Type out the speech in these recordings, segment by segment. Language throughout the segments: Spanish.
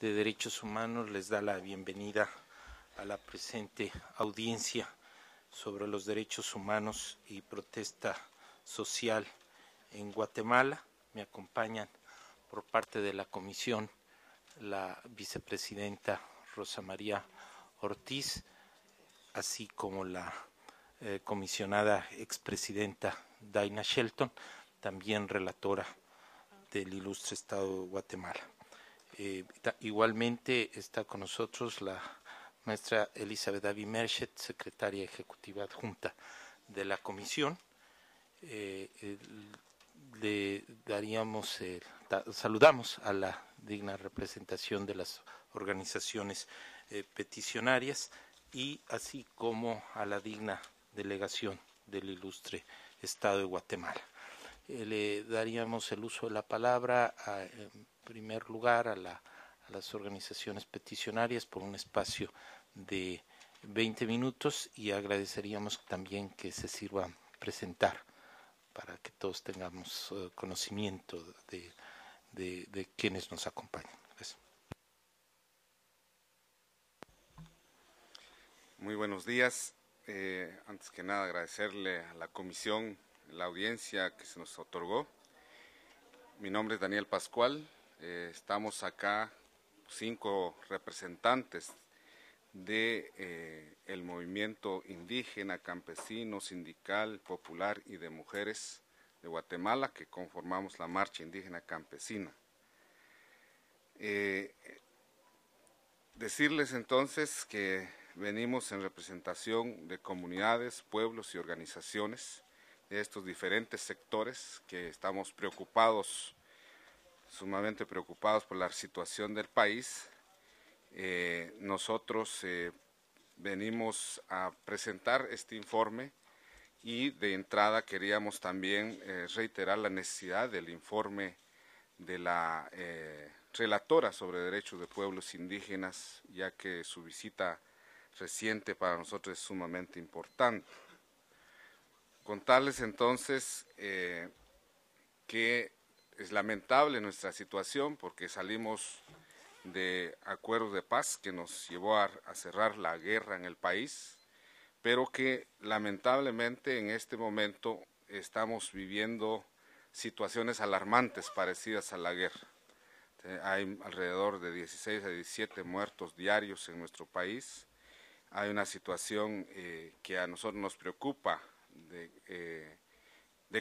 de Derechos Humanos les da la bienvenida a la presente audiencia sobre los derechos humanos y protesta social en Guatemala. Me acompañan por parte de la comisión la vicepresidenta Rosa María Ortiz, así como la eh, comisionada expresidenta Daina Shelton, también relatora del ilustre Estado de Guatemala. Eh, igualmente está con nosotros la maestra Elizabeth Avi Merchet, secretaria ejecutiva adjunta de la comisión. Eh, le daríamos, saludamos a la digna representación de las organizaciones eh, peticionarias y así como a la digna delegación del ilustre Estado de Guatemala. le daríamos el uso de la palabra a em, primer lugar a, las organizaciones peticionarias por un espacio de 20 minutos y agradeceríamos también que se sirva presentar para que todos tengamos eh, conocimiento de, quienes nos acompañan. Muy buenos días. Eh, antes que nada, agradecerle a la comisión, la audiencia que se nos otorgó. Mi nombre es Daniel Pascual, eh, estamos acá cinco representantes de eh, el movimiento indígena, campesino, sindical, popular y de mujeres de Guatemala que conformamos la Marcha Indígena Campesina. Eh, decirles entonces que venimos en representación de comunidades, pueblos y organizaciones de estos diferentes sectores que estamos preocupados sumamente preocupados por la situación del país. Eh, nosotros eh, venimos a presentar este informe y de entrada queríamos también eh, reiterar la necesidad del informe de la relatora sobre derechos de pueblos indígenas, ya que su visita reciente para nosotros es sumamente importante. Contarles entonces que es lamentable nuestra situación porque salimos de acuerdos de paz que nos llevó a, cerrar la guerra en el país, pero que lamentablemente en este momento estamos viviendo situaciones alarmantes parecidas a la guerra. Eh, hay alrededor de 16 a 17 muertos diarios en nuestro país. Hay una situación eh, que a nosotros nos preocupa de, eh,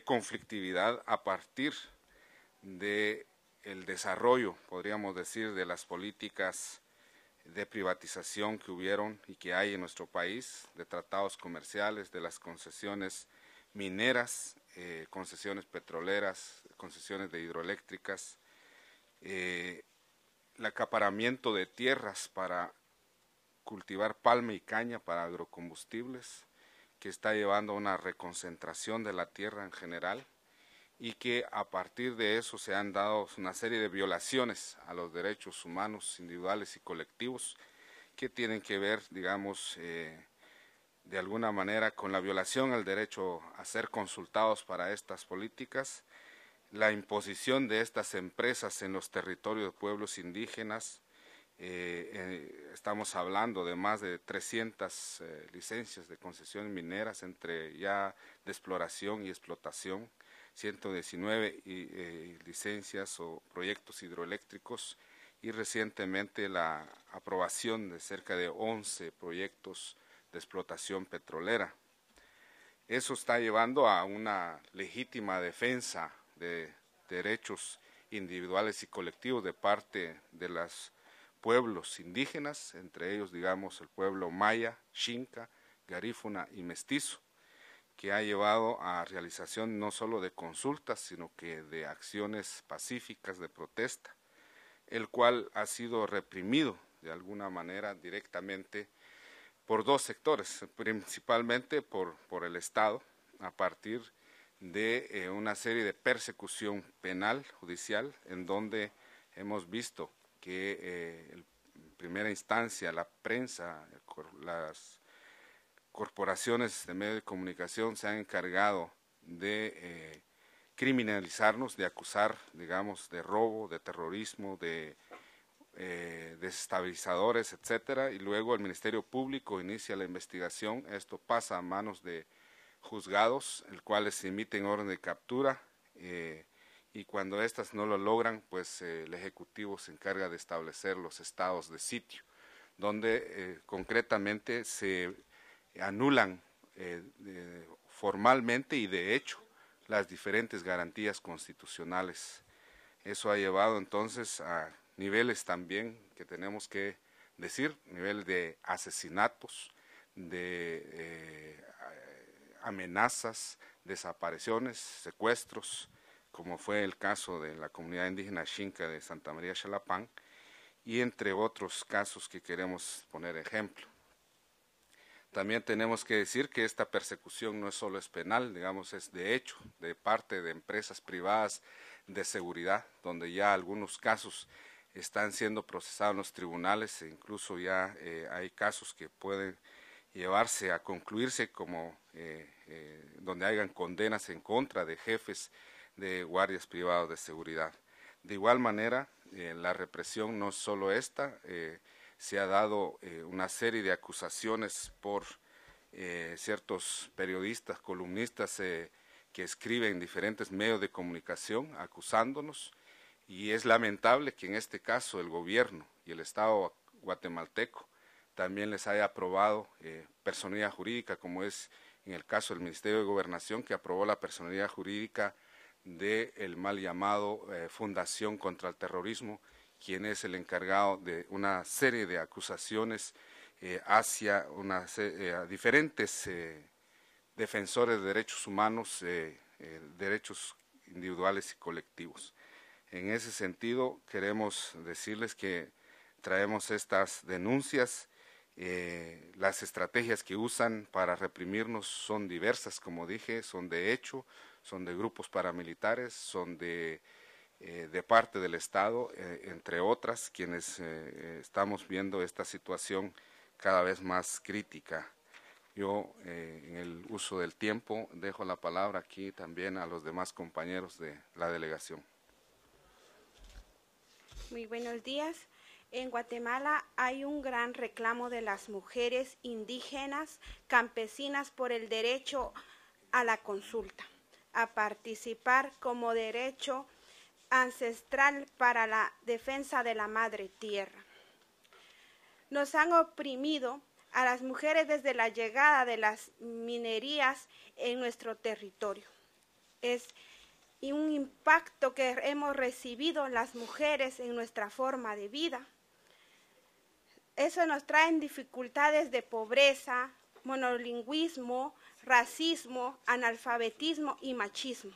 conflictividad a partir de desarrollo, podríamos decir, de las políticas de privatización que hubieron y que hay en nuestro país, de tratados comerciales, de las concesiones mineras, eh, concesiones petroleras, concesiones de hidroeléctricas, eh, el acaparamiento de tierras para cultivar palma y caña para agrocombustibles, que está llevando a una reconcentración de la tierra en general, y que a partir de eso se han dado una serie de violaciones a los derechos humanos individuales y colectivos que tienen que ver, digamos, eh, de alguna manera con la violación al derecho a ser consultados para estas políticas, la imposición de estas empresas en los territorios de pueblos indígenas. Eh, eh, estamos hablando de más de 300 licencias de concesión mineras entre ya de exploración y explotación. 119 eh, licencias o proyectos hidroeléctricos y recientemente la aprobación de cerca de 11 proyectos de explotación petrolera. Eso está llevando a una legítima defensa de derechos individuales y colectivos de parte de los pueblos indígenas, entre ellos, digamos, el pueblo maya, xinca, garífuna y mestizo que ha llevado a realización no solo de consultas, sino que de acciones pacíficas de protesta, el cual ha sido reprimido de alguna manera directamente por dos sectores, principalmente por, el Estado, a partir de eh, una serie de persecución penal, judicial, en donde hemos visto que eh, en primera instancia la prensa, las corporaciones de este, medios de comunicación se han encargado de eh, criminalizarnos, de acusar, digamos, de robo, de terrorismo, de eh, desestabilizadores, etcétera, y luego el Ministerio Público inicia la investigación. Esto pasa a manos de juzgados, el cuales se emiten orden de captura. Eh, y cuando éstas no lo logran, pues el Ejecutivo se encarga de establecer los estados de sitio, donde concretamente se anulan eh, formalmente y de hecho las diferentes garantías constitucionales. Eso ha llevado entonces a niveles también que tenemos que decir, nivel de asesinatos, de eh, amenazas, desapariciones, secuestros, como fue el caso de la comunidad indígena Xinca de Santa María Xalapán, y entre otros casos que queremos poner ejemplo. También tenemos que decir que esta persecución no es solo es penal, digamos, es de hecho de parte de empresas privadas de seguridad, donde ya algunos casos están siendo procesados en los tribunales e incluso ya eh, hay casos que pueden llevarse a concluirse como eh, eh, donde hayan condenas en contra de jefes de guardias privados de seguridad. De igual manera, la represión no es solo esta, se ha dado eh, una serie de acusaciones por eh, ciertos periodistas, columnistas eh, que escriben en diferentes medios de comunicación acusándonos y es lamentable que en este caso el gobierno y el Estado guatemalteco también les haya aprobado personalidad jurídica como es en el caso del Ministerio de Gobernación que aprobó la personalidad jurídica del mal llamado Fundación contra el Terrorismo quien es el encargado de una serie de acusaciones eh, hacia eh, diferentes eh, defensores de derechos humanos, derechos individuales y colectivos. En ese sentido, queremos decirles que traemos estas denuncias. las estrategias que usan para reprimirnos son diversas, como dije, son de hecho, son de grupos paramilitares, son de eh, de parte del Estado, eh, entre otras, quienes eh, estamos viendo esta situación cada vez más crítica. Yo, en el uso del tiempo, dejo la palabra aquí también a los demás compañeros de la delegación. Muy buenos días. En Guatemala hay un gran reclamo de las mujeres indígenas, campesinas, por el derecho a la consulta, a participar como derecho ancestral para la defensa de la madre tierra. Nos han oprimido a las mujeres desde la llegada de las minerías en nuestro territorio. Es un impacto que hemos recibido las mujeres en nuestra forma de vida. Eso nos trae dificultades de pobreza, monolingüismo, racismo, analfabetismo y machismo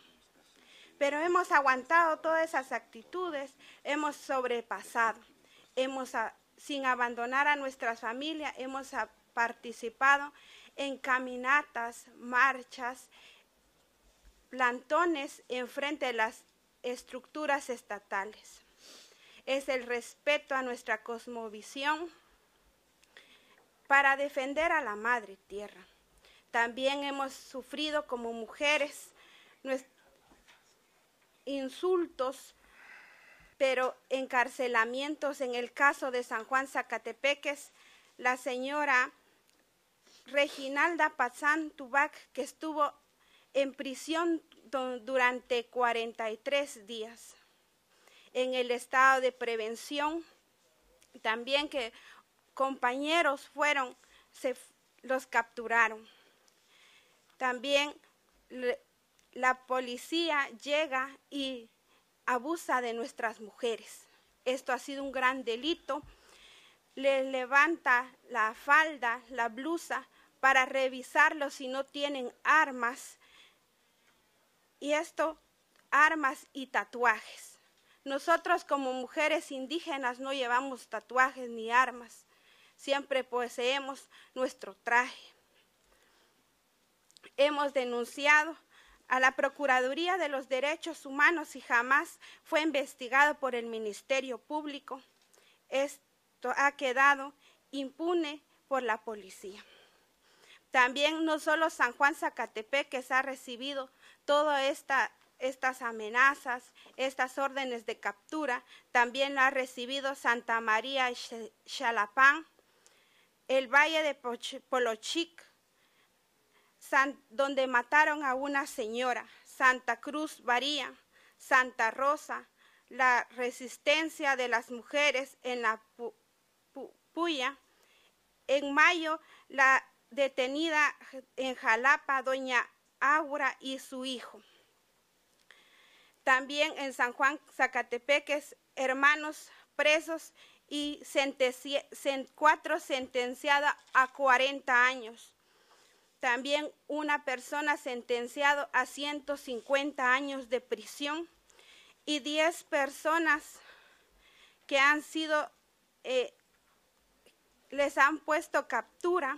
pero hemos aguantado todas esas actitudes, hemos sobrepasado, hemos, sin abandonar a nuestras familias, hemos participado en caminatas, marchas, plantones en frente de las estructuras estatales. Es el respeto a nuestra cosmovisión para defender a la madre tierra. También hemos sufrido como mujeres insultos, pero encarcelamientos. En el caso de San Juan Zacatepeques, la señora Reginalda Pazán Tubac, que estuvo en prisión durante 43 días. En el estado de prevención, también que compañeros fueron, se los capturaron. También la policía llega y abusa de nuestras mujeres. Esto ha sido un gran delito. Le levanta la falda, la blusa, para revisarlo si no tienen armas. Y esto, armas y tatuajes. Nosotros como mujeres indígenas no llevamos tatuajes ni armas. Siempre poseemos nuestro traje. Hemos denunciado a la Procuraduría de los Derechos Humanos y jamás fue investigado por el Ministerio Público. Esto ha quedado impune por la policía. También no solo San Juan Zacatepec que ha recibido todas estas amenazas, estas órdenes de captura, también ha recibido Santa María Xalapán, el Valle de Polochic, donde mataron a una señora, Santa Cruz Varía, Santa Rosa, la resistencia de las mujeres en la Puya. En mayo, la detenida en Jalapa, doña Aura y su hijo. También en San Juan Zacatepeques, hermanos presos y cuatro sentenciados a 40 años también una persona sentenciado a 150 años de prisión y 10 personas que han sido, eh, les han puesto captura,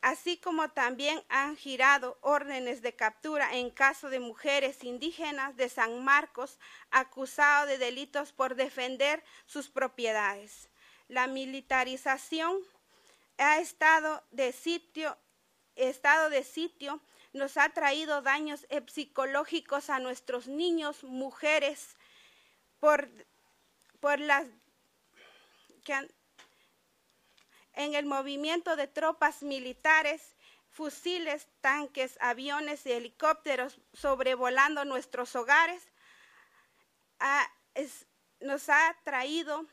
así como también han girado órdenes de captura en caso de mujeres indígenas de San Marcos acusadas de delitos por defender sus propiedades. La militarización ha estado de sitio estado de sitio nos ha traído daños psicológicos a nuestros niños, mujeres, por, por las que han, en el movimiento de tropas militares, fusiles, tanques, aviones y helicópteros sobrevolando nuestros hogares, nos ha traído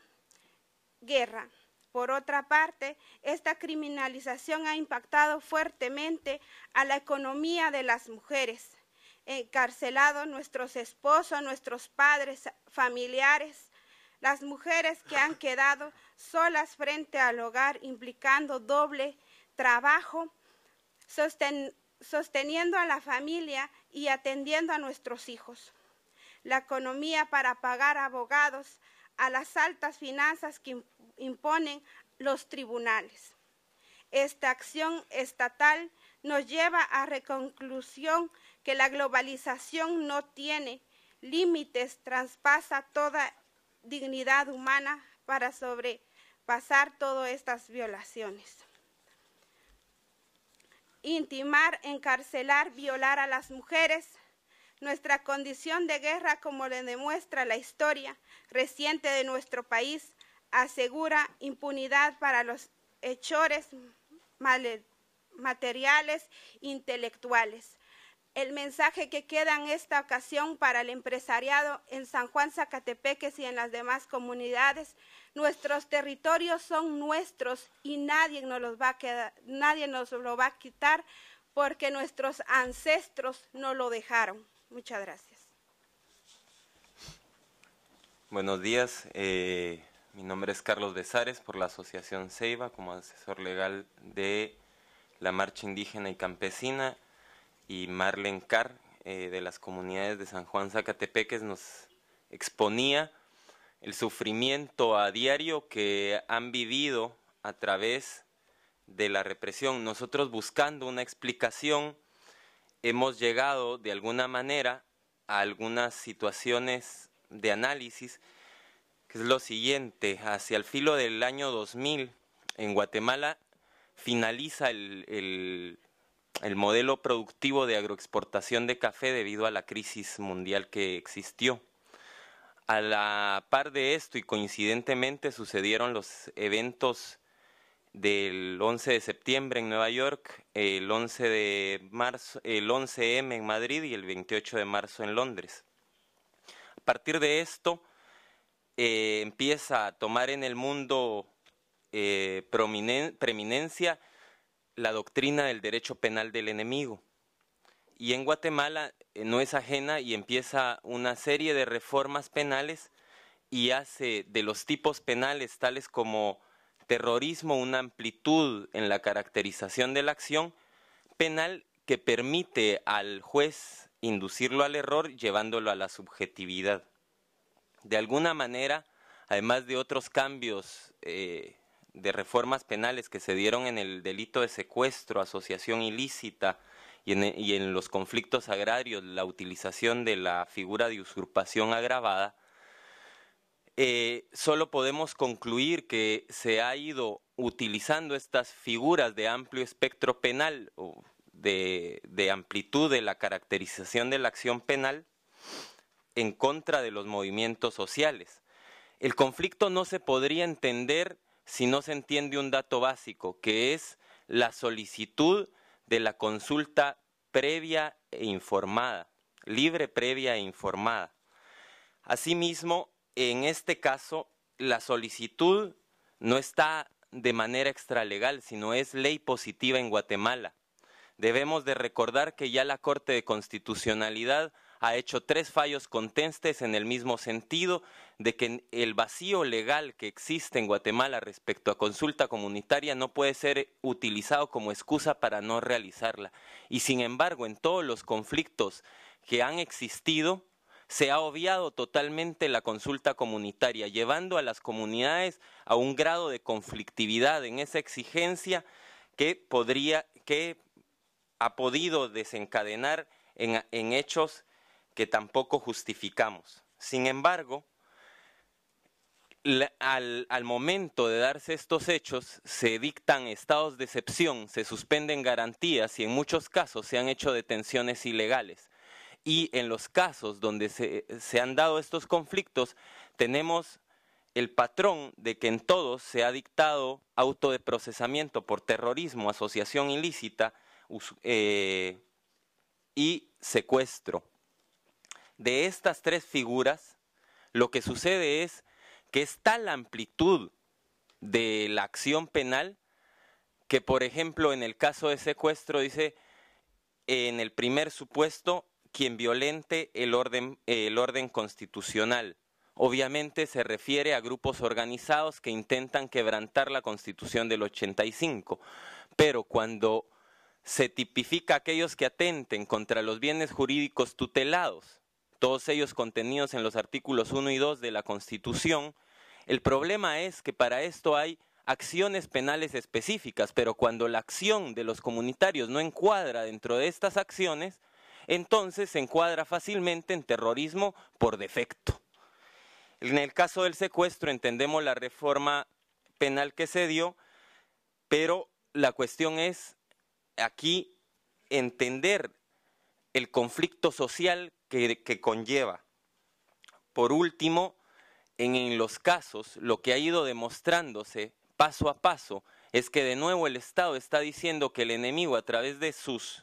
guerra. Por otra parte, esta criminalización ha impactado fuertemente a la economía de las mujeres. encarcelado nuestros esposos, nuestros padres, familiares, las mujeres que han quedado solas frente al hogar, implicando doble trabajo, sosteniendo a la familia y atendiendo a nuestros hijos. La economía para pagar abogados, a las altas finanzas que imponen los tribunales. Esta acción estatal nos lleva a la conclusión que la globalización no tiene límites, traspasa toda dignidad humana para sobrepasar todas estas violaciones. Intimar, encarcelar, violar a las mujeres, nuestra condición de guerra, como le demuestra la historia reciente de nuestro país, asegura impunidad para los hechores materiales intelectuales. El mensaje que queda en esta ocasión para el empresariado en San Juan Zacatepeques y en las demás comunidades, nuestros territorios son nuestros y nadie nos los va a nadie nos lo va a quitar porque nuestros ancestros no lo dejaron. Muchas gracias. Buenos días. Eh, mi nombre es Carlos Desares por la Asociación Ceiba como asesor legal de la Marcha Indígena y Campesina y Marlen Carr eh, de las comunidades de San Juan Zacatepeques nos exponía el sufrimiento a diario que han vivido a través de la represión. Nosotros buscando una explicación hemos llegado de alguna manera a algunas situaciones de análisis es lo siguiente. Hacia el filo del año 2000, en Guatemala, finaliza el, el, modelo productivo de agroexportación de café debido a la crisis mundial que existió. A la par de esto y coincidentemente sucedieron los eventos del 11 de septiembre en Nueva York, el 11 de marzo, el 11M en Madrid y el 28 de marzo en Londres. A partir de esto, eh, empieza a tomar en el mundo eh, preeminencia la doctrina del derecho penal del enemigo. Y en Guatemala eh, no es ajena y empieza una serie de reformas penales y hace de los tipos penales tales como terrorismo una amplitud en la caracterización de la acción penal que permite al juez inducirlo al error llevándolo a la subjetividad de alguna manera, además de otros cambios eh, de reformas penales que se dieron en el delito de secuestro, asociación ilícita y en, los conflictos agrarios, la utilización de la figura de usurpación agravada, eh, solo podemos concluir que se ha ido utilizando estas figuras de amplio espectro penal, o de amplitud de la caracterización de la acción penal, en contra de los movimientos sociales. El conflicto no se podría entender si no se entiende un dato básico, que es la solicitud de la consulta previa e informada, libre, previa e informada. Asimismo, en este caso, la solicitud no está de manera extralegal, sino es ley positiva en Guatemala. Debemos de recordar que ya la Corte de Constitucionalidad ha hecho tres fallos contestes en el mismo sentido de que el vacío legal que existe en Guatemala respecto a consulta comunitaria no puede ser utilizado como excusa para no realizarla. Y sin embargo, en todos los conflictos que han existido, se ha obviado totalmente la consulta comunitaria, llevando a las comunidades a un grado de conflictividad en esa exigencia que podría, que ha podido desencadenar en, en hechos que tampoco justificamos. Sin embargo, al, momento de darse estos hechos, se dictan estados de excepción, se suspenden garantías y en muchos casos se han hecho detenciones ilegales. Y en los casos donde se, han dado estos conflictos, tenemos el patrón de que en todos se ha dictado auto de procesamiento por terrorismo, asociación ilícita eh, y secuestro de estas tres figuras, lo que sucede es que está la amplitud de la acción penal que, por ejemplo, en el caso de secuestro, dice, en el primer supuesto, quien violente el orden, constitucional. Obviamente se refiere a grupos organizados que intentan quebrantar la constitución del 85, pero cuando se tipifica aquellos que atenten contra los bienes jurídicos tutelados todos ellos contenidos en los artículos 1 y 2 de la Constitución. El problema es que para esto hay acciones penales específicas, pero cuando la acción de los comunitarios no encuadra dentro de estas acciones, entonces se encuadra fácilmente en terrorismo por defecto. En el caso del secuestro entendemos la reforma penal que se dio, pero la cuestión es aquí entender el conflicto social que, conlleva. Por último, en, los casos, lo que ha ido demostrándose paso a paso es que de nuevo el Estado está diciendo que el enemigo a través de sus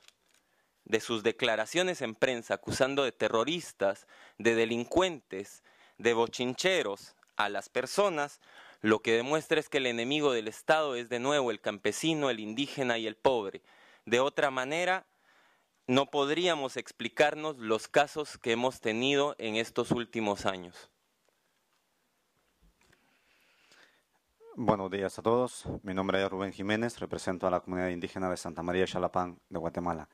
de sus declaraciones en prensa acusando de terroristas, de delincuentes, de bochincheros a las personas, lo que demuestra es que el enemigo del Estado es de nuevo el campesino, el indígena y el pobre. De otra manera, no podríamos explicarnos los casos que hemos tenido en estos últimos años. Buenos días a todos. Mi nombre es Rubén Jiménez, represento a la comunidad indígena de Santa María Chalapán de Guatemala.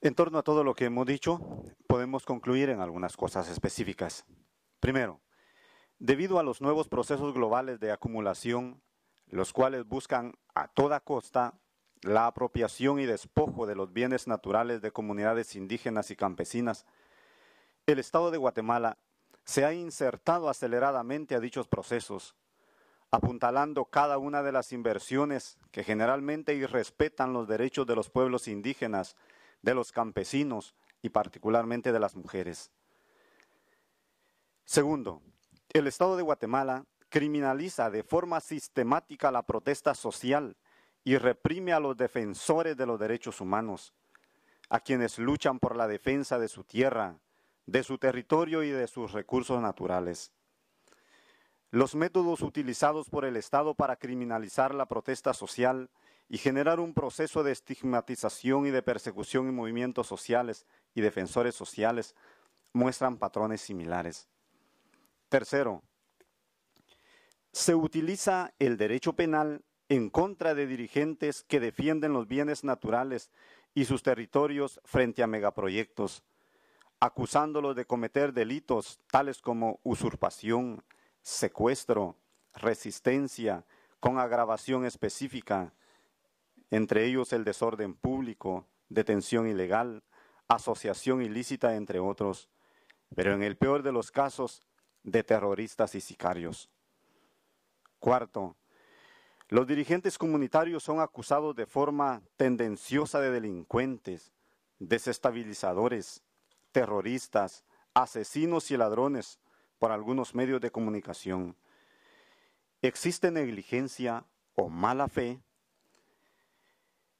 En torno a todo lo que hemos dicho, podemos concluir en algunas cosas específicas. Primero, debido a los nuevos procesos globales de acumulación, los cuales buscan a toda costa la apropiación y despojo de los bienes naturales de comunidades indígenas y campesinas, el Estado de Guatemala se ha insertado aceleradamente a dichos procesos, apuntalando cada una de las inversiones que generalmente irrespetan los derechos de los pueblos indígenas, de los campesinos y particularmente de las mujeres. Segundo, el Estado de Guatemala criminaliza de forma sistemática la protesta social y reprime a los defensores de los derechos humanos, a quienes luchan por la defensa de su tierra, de su territorio y de sus recursos naturales. Los métodos utilizados por el Estado para criminalizar la protesta social y generar un proceso de estigmatización y de persecución en movimientos sociales y defensores sociales muestran patrones similares. Tercero, se utiliza el derecho penal en contra de dirigentes que defienden los bienes naturales y sus territorios frente a megaproyectos, acusándolos de cometer delitos tales como usurpación, secuestro, resistencia, con agravación específica, entre ellos el desorden público, detención ilegal, asociación ilícita, entre otros, pero en el peor de los casos, de terroristas y sicarios. Cuarto, los dirigentes comunitarios son acusados de forma tendenciosa de delincuentes, desestabilizadores, terroristas, asesinos y ladrones por algunos medios de comunicación. ¿Existe negligencia o mala fe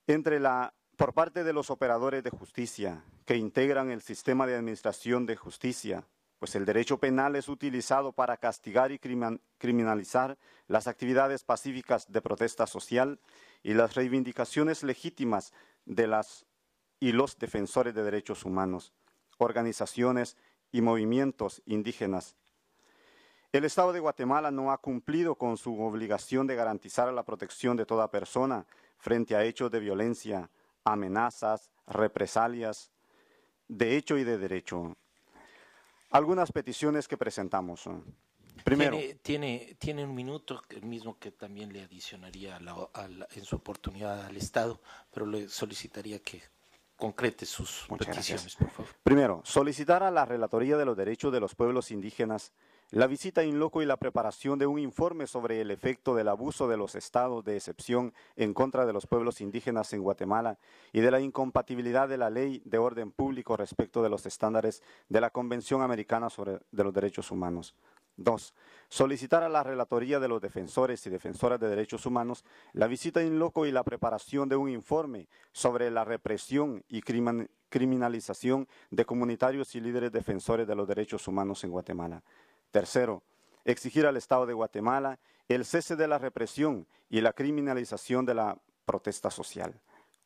entre la, por parte de los operadores de justicia que integran el sistema de administración de justicia pues el derecho penal es utilizado para castigar y criminalizar las actividades pacíficas de protesta social y las reivindicaciones legítimas de las y los defensores de derechos humanos, organizaciones y movimientos indígenas. El Estado de Guatemala no ha cumplido con su obligación de garantizar la protección de toda persona frente a hechos de violencia, amenazas, represalias, de hecho y de derecho algunas peticiones que presentamos. Primero. Tiene, tiene, un minuto, el mismo que también le adicionaría en su oportunidad al Estado, pero le solicitaría que concrete sus peticiones, por favor. Primero, solicitar a la Relatoría de los Derechos de los Pueblos Indígenas la visita in loco y la preparación de un informe sobre el efecto del abuso de los estados de excepción en contra de los pueblos indígenas en Guatemala y de la incompatibilidad de la ley de orden público respecto de los estándares de la Convención Americana sobre los Derechos Humanos. 2. Solicitar a la Relatoría de los Defensores y Defensoras de Derechos Humanos la visita in loco y la preparación de un informe sobre la represión y criminalización de comunitarios y líderes defensores de los derechos humanos en Guatemala. Tercero, exigir al Estado de Guatemala el cese de la represión y la criminalización de la protesta social.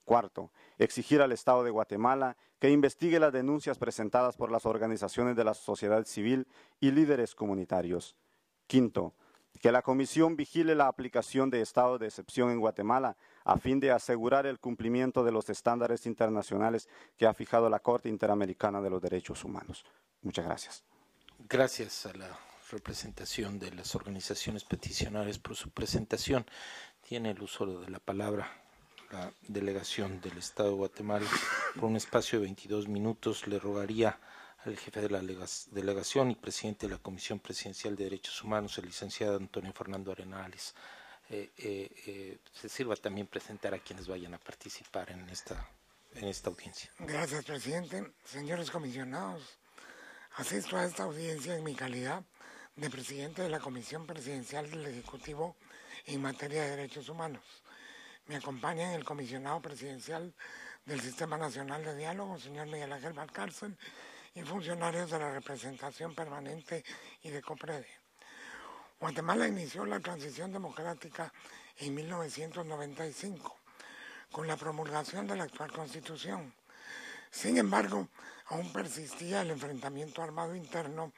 Cuarto, exigir al Estado de Guatemala que investigue las denuncias presentadas por las organizaciones de la sociedad civil y líderes comunitarios. Quinto, que la Comisión vigile la aplicación de estado de excepción en Guatemala a fin de asegurar el cumplimiento de los estándares internacionales que ha fijado la Corte Interamericana de los Derechos Humanos. Muchas gracias. Gracias a la representación de las organizaciones peticionarias por su presentación. Tiene el uso de la palabra la delegación del Estado de Guatemala por un espacio de 22 minutos. Le rogaría al jefe de la delegación y presidente de la Comisión Presidencial de Derechos Humanos, el licenciado Antonio Fernando Arenales, eh, eh, eh, se sirva también presentar a quienes vayan a participar en esta, en esta audiencia. Gracias, presidente. Señores comisionados, Asisto a esta audiencia en mi calidad de presidente de la Comisión Presidencial del Ejecutivo en materia de derechos humanos. Me acompañan el comisionado presidencial del Sistema Nacional de Diálogo, señor Miguel Ángel Valcárcel, y funcionarios de la representación permanente y de COPREDE. Guatemala inició la transición democrática en 1995 con la promulgación de la actual constitución sin embargo, aún persistía el enfrentamiento armado interno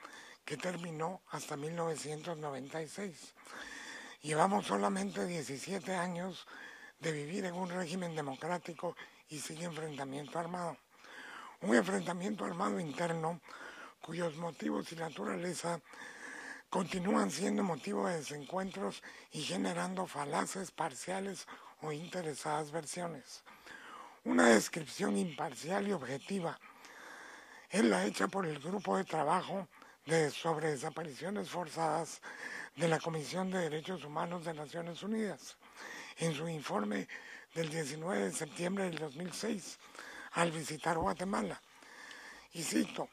que terminó hasta 1996. Llevamos solamente 17 años de vivir en un régimen democrático y sin enfrentamiento armado. Un enfrentamiento armado interno cuyos motivos y naturaleza continúan siendo motivo de desencuentros y generando falaces parciales o interesadas versiones una descripción imparcial y objetiva. Es la hecha por el grupo de trabajo de sobre desapariciones forzadas de la Comisión de Derechos Humanos de Naciones Unidas en su informe del 19 de septiembre del 2006 al visitar Guatemala. Y cito,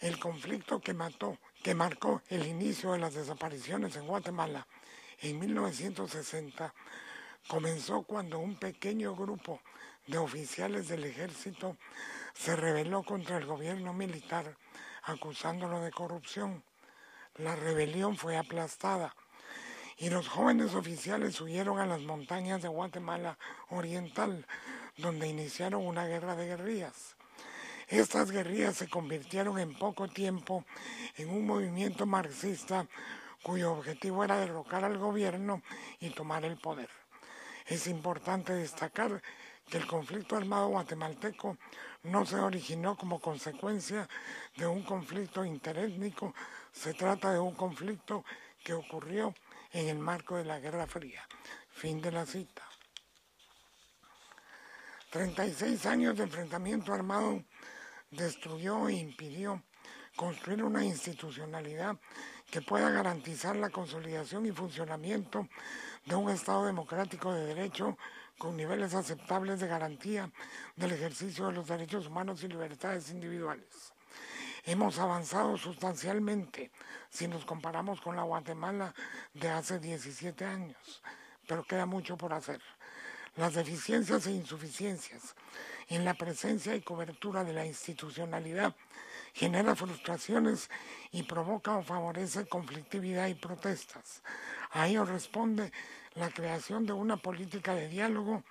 el conflicto que mató, que marcó el inicio de las desapariciones en Guatemala en 1960 comenzó cuando un pequeño grupo de oficiales del ejército se rebeló contra el gobierno militar acusándolo de corrupción. La rebelión fue aplastada y los jóvenes oficiales huyeron a las montañas de Guatemala Oriental, donde iniciaron una guerra de guerrillas. Estas guerrillas se convirtieron en poco tiempo en un movimiento marxista cuyo objetivo era derrocar al gobierno y tomar el poder. Es importante destacar que el conflicto armado guatemalteco no se originó como consecuencia de un conflicto interétnico, se trata de un conflicto que ocurrió en el marco de la Guerra Fría. Fin de la cita. 36 años de enfrentamiento armado destruyó e impidió construir una institucionalidad que pueda garantizar la consolidación y funcionamiento de un Estado democrático de derecho con niveles aceptables de garantía del ejercicio de los derechos humanos y libertades individuales. Hemos avanzado sustancialmente si nos comparamos con la Guatemala de hace 17 años, pero queda mucho por hacer. Las deficiencias e insuficiencias en la presencia y cobertura de la institucionalidad genera frustraciones y provoca o favorece conflictividad y protestas. A ello responde la creación de una política de diálogo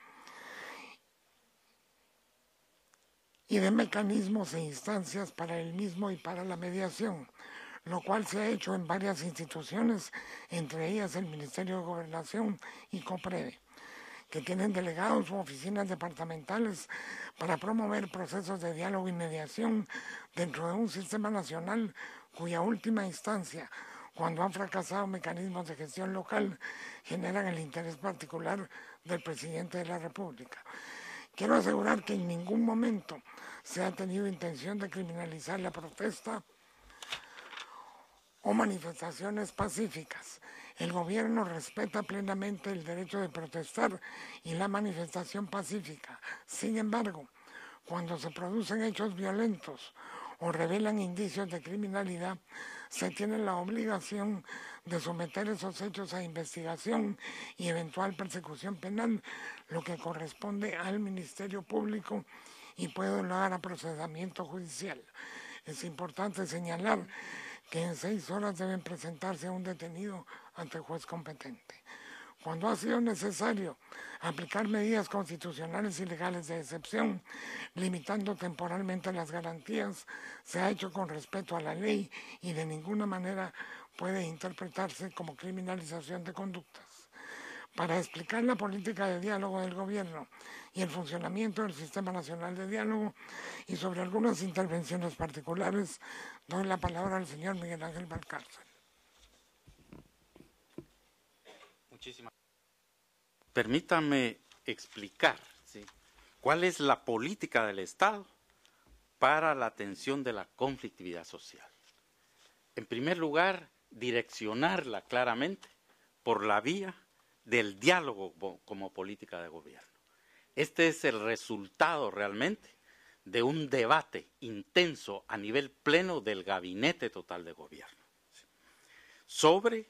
y de mecanismos e instancias para el mismo y para la mediación, lo cual se ha hecho en varias instituciones, entre ellas el Ministerio de Gobernación y COPREVE, que tienen delegados u oficinas departamentales para promover procesos de diálogo y mediación dentro de un sistema nacional cuya última instancia cuando han fracasado mecanismos de gestión local, generan el interés particular del presidente de la República. Quiero asegurar que en ningún momento se ha tenido intención de criminalizar la protesta o manifestaciones pacíficas. El gobierno respeta plenamente el derecho de protestar y la manifestación pacífica. Sin embargo, cuando se producen hechos violentos o revelan indicios de criminalidad, se tiene la obligación de someter esos hechos a investigación y eventual persecución penal, lo que corresponde al Ministerio Público y puede dar a procesamiento judicial. Es importante señalar que en seis horas deben presentarse a un detenido ante el juez competente cuando ha sido necesario aplicar medidas constitucionales y legales de excepción, limitando temporalmente las garantías, se ha hecho con respeto a la ley y de ninguna manera puede interpretarse como criminalización de conductas. Para explicar la política de diálogo del gobierno y el funcionamiento del Sistema Nacional de Diálogo y sobre algunas intervenciones particulares, doy la palabra al señor Miguel Ángel Valcárcel. Muchísimas permítame explicar cuál es la política del Estado para la atención de la conflictividad social. En primer lugar, direccionarla claramente por la vía del diálogo como política de gobierno. Este es el resultado realmente de un debate intenso a nivel pleno del gabinete total de gobierno sobre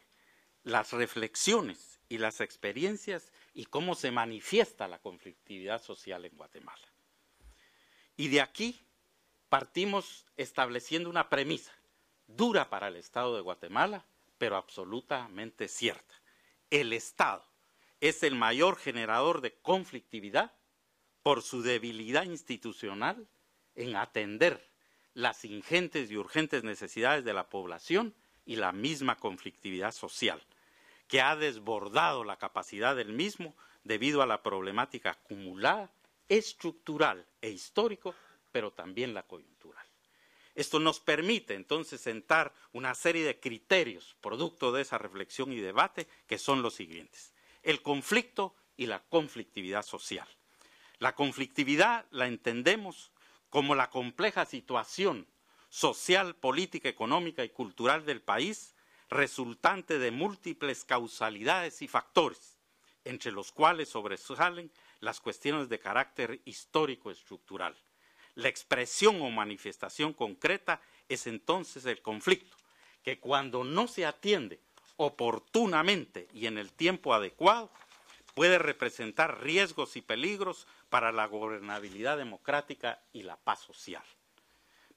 las reflexiones y las experiencias y cómo se manifiesta la conflictividad social en Guatemala. Y de aquí partimos estableciendo una premisa dura para el Estado de Guatemala, pero absolutamente cierta. El Estado es el mayor generador de conflictividad por su debilidad institucional en atender las ingentes y urgentes necesidades de la población y la misma conflictividad social que ha desbordado la capacidad del mismo debido a la problemática acumulada, estructural e histórico, pero también la coyuntural. Esto nos permite entonces sentar una serie de criterios producto de esa reflexión y debate que son los siguientes. El conflicto y la conflictividad social. La conflictividad la entendemos como la compleja situación social, política, económica y cultural del país resultante de múltiples causalidades y factores, entre los cuales sobresalen las cuestiones de carácter histórico-estructural. La expresión o manifestación concreta es entonces el conflicto, que cuando no se atiende oportunamente y en el tiempo adecuado, puede representar riesgos y peligros para la gobernabilidad democrática y la paz social.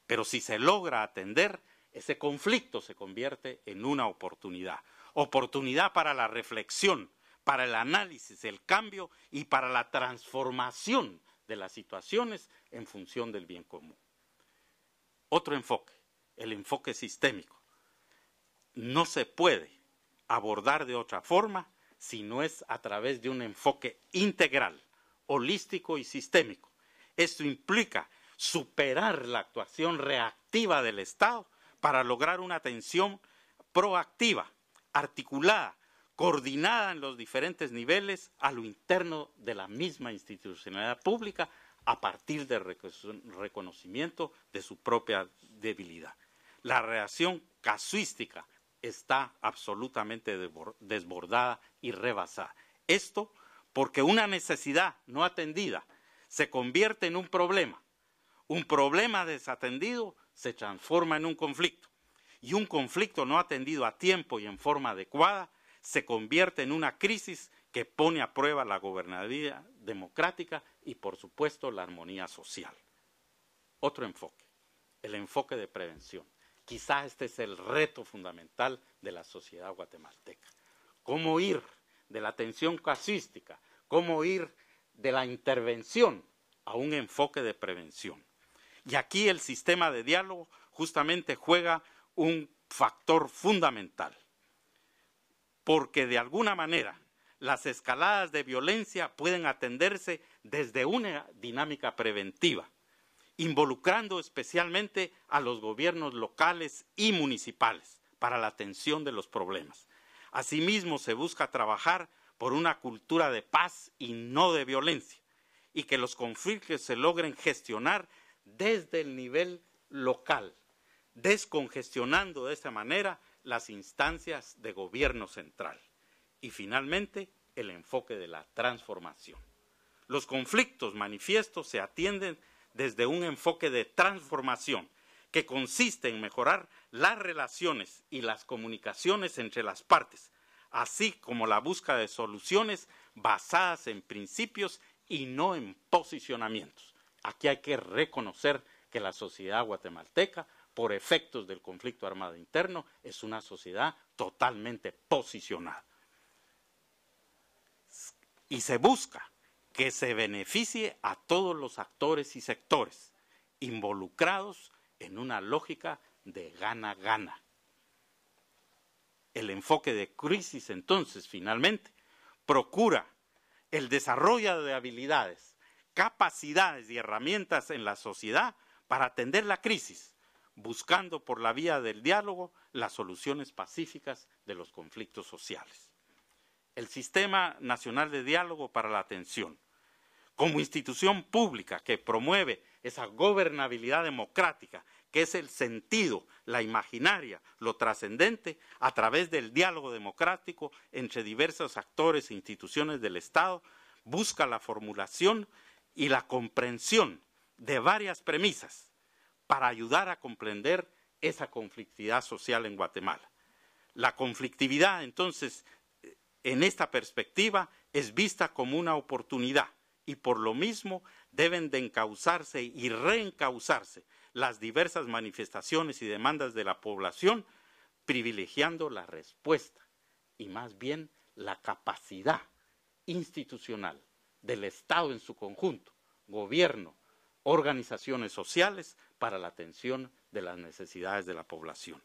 Pero si se logra atender, ese conflicto se convierte en una oportunidad. Oportunidad para la reflexión, para el análisis, el cambio y para la transformación de las situaciones en función del bien común. Otro enfoque, el enfoque sistémico. No se puede abordar de otra forma si no es a través de un enfoque integral, holístico y sistémico. Esto implica superar la actuación reactiva del Estado para lograr una atención proactiva, articulada, coordinada en los diferentes niveles a lo interno de la misma institucionalidad pública a partir del reconocimiento de su propia debilidad. La reacción casuística está absolutamente desbordada y rebasada. Esto porque una necesidad no atendida se convierte en un problema. Un problema desatendido se transforma en un conflicto y un conflicto no atendido a tiempo y en forma adecuada se convierte en una crisis que pone a prueba la gobernabilidad democrática y por supuesto la armonía social. Otro enfoque, el enfoque de prevención. Quizás este es el reto fundamental de la sociedad guatemalteca. ¿Cómo ir de la atención casística, cómo ir de la intervención a un enfoque de prevención? Y aquí el sistema de diálogo justamente juega un factor fundamental, porque de alguna manera las escaladas de violencia pueden atenderse desde una dinámica preventiva, involucrando especialmente a los gobiernos locales y municipales para la atención de los problemas. Asimismo, se busca trabajar por una cultura de paz y no de violencia, y que los conflictos se logren gestionar desde el nivel local, descongestionando de esa manera las instancias de gobierno central. Y finalmente, el enfoque de la transformación. Los conflictos manifiestos se atienden desde un enfoque de transformación que consiste en mejorar las relaciones y las comunicaciones entre las partes, así como la búsqueda de soluciones basadas en principios y no en posicionamientos. Aquí hay que reconocer que la sociedad guatemalteca, por efectos del conflicto armado interno, es una sociedad totalmente posicionada. Y se busca que se beneficie a todos los actores y sectores involucrados en una lógica de gana-gana. El enfoque de crisis entonces, finalmente, procura el desarrollo de habilidades capacidades y herramientas en la sociedad para atender la crisis, buscando por la vía del diálogo las soluciones pacíficas de los conflictos sociales. El Sistema Nacional de Diálogo para la Atención, como institución pública que promueve esa gobernabilidad democrática, que es el sentido, la imaginaria, lo trascendente, a través del diálogo democrático entre diversos actores e instituciones del Estado, busca la formulación y la comprensión de varias premisas para ayudar a comprender esa conflictividad social en Guatemala. La conflictividad, entonces, en esta perspectiva, es vista como una oportunidad y por lo mismo deben de encauzarse y reencauzarse las diversas manifestaciones y demandas de la población, privilegiando la respuesta y más bien la capacidad institucional del Estado en su conjunto, gobierno, organizaciones sociales para la atención de las necesidades de la población.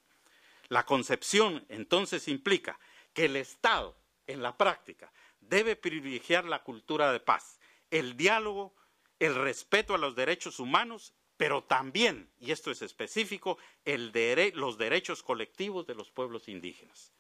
La concepción entonces implica que el Estado, en la práctica, debe privilegiar la cultura de paz, el diálogo, el respeto a los derechos humanos, pero también, y esto es específico, los derechos colectivos de los pueblos indígenas.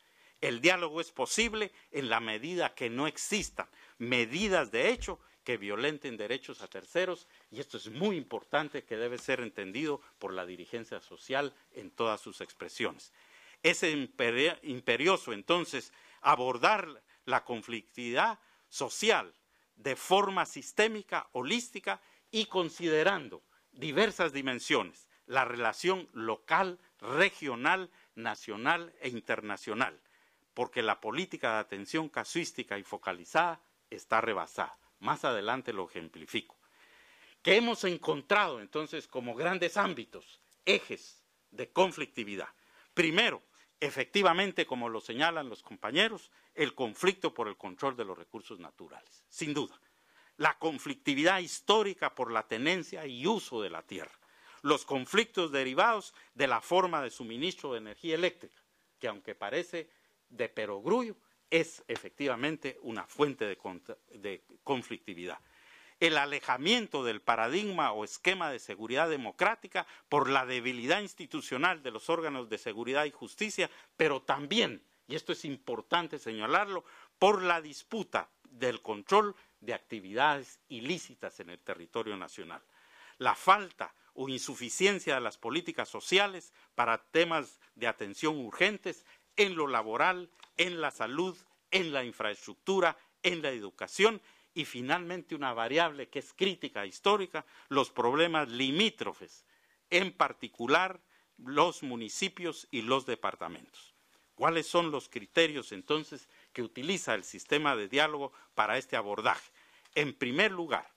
El diálogo es posible en la medida que no existan medidas de hecho que violenten derechos a terceros y esto es muy importante que debe ser entendido por la dirigencia social en todas sus expresiones. Es imperioso entonces abordar la conflictividad social de forma sistémica, holística y considerando diversas dimensiones, la relación local, regional, nacional e internacional porque la política de atención casuística y focalizada está rebasada. Más adelante lo ejemplifico. Que hemos encontrado entonces como grandes ámbitos, ejes de conflictividad. Primero, efectivamente, como lo señalan los compañeros, el conflicto por el control de los recursos naturales, sin duda. La conflictividad histórica por la tenencia y uso de la tierra. Los conflictos derivados de la forma de suministro de energía eléctrica, que aunque parece de perogrullo es efectivamente una fuente de, de conflictividad. El alejamiento del paradigma o esquema de seguridad democrática por la debilidad institucional de los órganos de seguridad y justicia, pero también, y esto es importante señalarlo, por la disputa del control de actividades ilícitas en el territorio nacional. La falta o insuficiencia de las políticas sociales para temas de atención urgentes en lo laboral, en la salud, en la infraestructura, en la educación y finalmente una variable que es crítica histórica, los problemas limítrofes, en particular los municipios y los departamentos. ¿Cuáles son los criterios entonces que utiliza el sistema de diálogo para este abordaje? En primer lugar,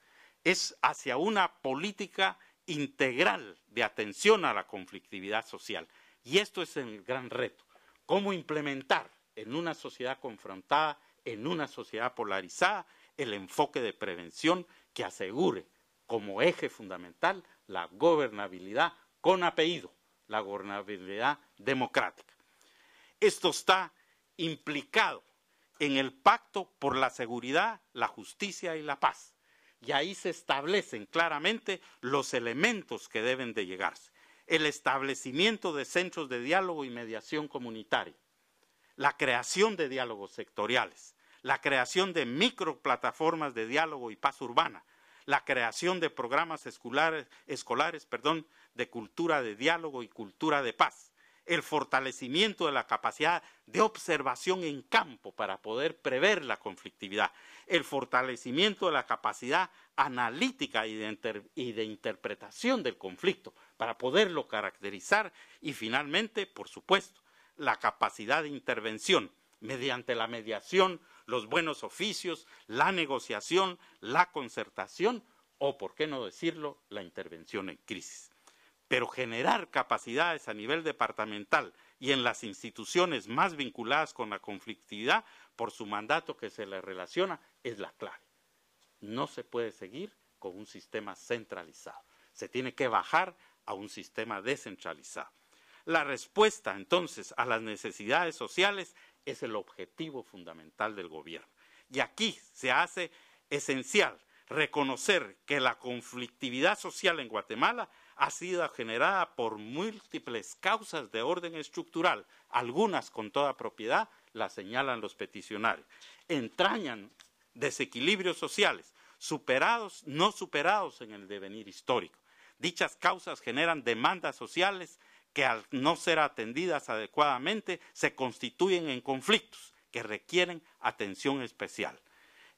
es hacia una política integral de atención a la conflictividad social. Y esto es el gran reto cómo implementar en una sociedad confrontada, en una sociedad polarizada, el enfoque de prevención que asegure como eje fundamental la gobernabilidad con apellido, la gobernabilidad democrática. Esto está implicado en el pacto por la seguridad, la justicia y la paz. Y ahí se establecen claramente los elementos que deben de llegarse el establecimiento de centros de diálogo y mediación comunitaria, la creación de diálogos sectoriales, la creación de microplataformas de diálogo y paz urbana, la creación de programas escolares, escolares de cultura de diálogo y cultura de paz, el fortalecimiento de la capacidad de observación en campo para poder prever la conflictividad, el fortalecimiento de la capacidad analítica y de, interpretación del conflicto para poderlo caracterizar y finalmente, por supuesto, la capacidad de intervención mediante la mediación, los buenos oficios, la negociación, la concertación o, por qué no decirlo, la intervención en crisis pero generar capacidades a nivel departamental y en las instituciones más vinculadas con la conflictividad por su mandato que se le relaciona es la clave. No se puede seguir con un sistema centralizado. Se tiene que bajar a un sistema descentralizado. La respuesta entonces a las necesidades sociales es el objetivo fundamental del gobierno. Y aquí se hace esencial reconocer que la conflictividad social en Guatemala ha sido generada por múltiples causas de orden estructural, algunas con toda propiedad, las señalan los peticionarios. Entrañan desequilibrios sociales, superados, no superados en el devenir histórico. Dichas causas generan demandas sociales que al no ser atendidas adecuadamente se constituyen en conflictos que requieren atención especial.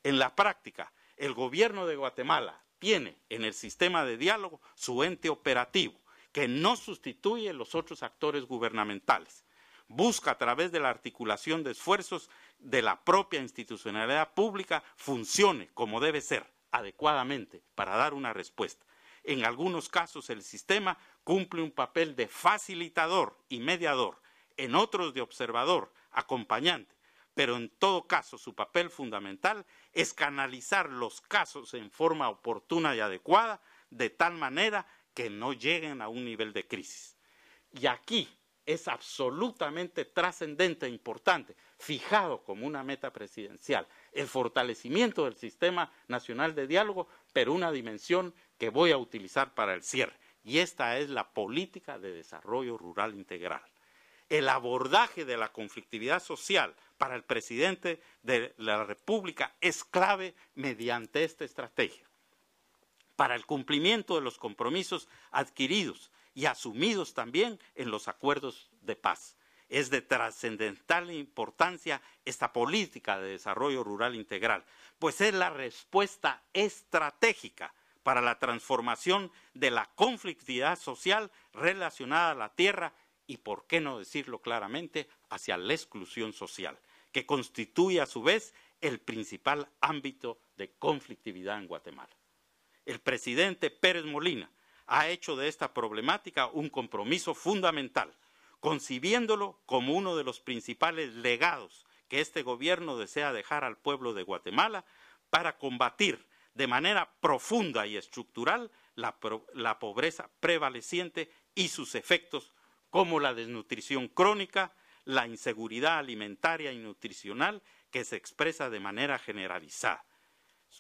En la práctica, el gobierno de Guatemala tiene en el sistema de diálogo su ente operativo, que no sustituye los otros actores gubernamentales. Busca a través de la articulación de esfuerzos de la propia institucionalidad pública funcione como debe ser, adecuadamente, para dar una respuesta. En algunos casos el sistema cumple un papel de facilitador y mediador, en otros de observador, acompañante pero en todo caso su papel fundamental es canalizar los casos en forma oportuna y adecuada, de tal manera que no lleguen a un nivel de crisis. Y aquí es absolutamente trascendente e importante, fijado como una meta presidencial, el fortalecimiento del sistema nacional de diálogo, pero una dimensión que voy a utilizar para el cierre. Y esta es la política de desarrollo rural integral el abordaje de la conflictividad social para el presidente de la República es clave mediante esta estrategia. Para el cumplimiento de los compromisos adquiridos y asumidos también en los acuerdos de paz. Es de trascendental importancia esta política de desarrollo rural integral, pues es la respuesta estratégica para la transformación de la conflictividad social relacionada a la tierra y, por qué no decirlo claramente, hacia la exclusión social, que constituye a su vez el principal ámbito de conflictividad en Guatemala. El presidente Pérez Molina ha hecho de esta problemática un compromiso fundamental, concibiéndolo como uno de los principales legados que este gobierno desea dejar al pueblo de Guatemala para combatir de manera profunda y estructural la, pobreza prevaleciente y sus efectos como la desnutrición crónica, la inseguridad alimentaria y nutricional que se expresa de manera generalizada.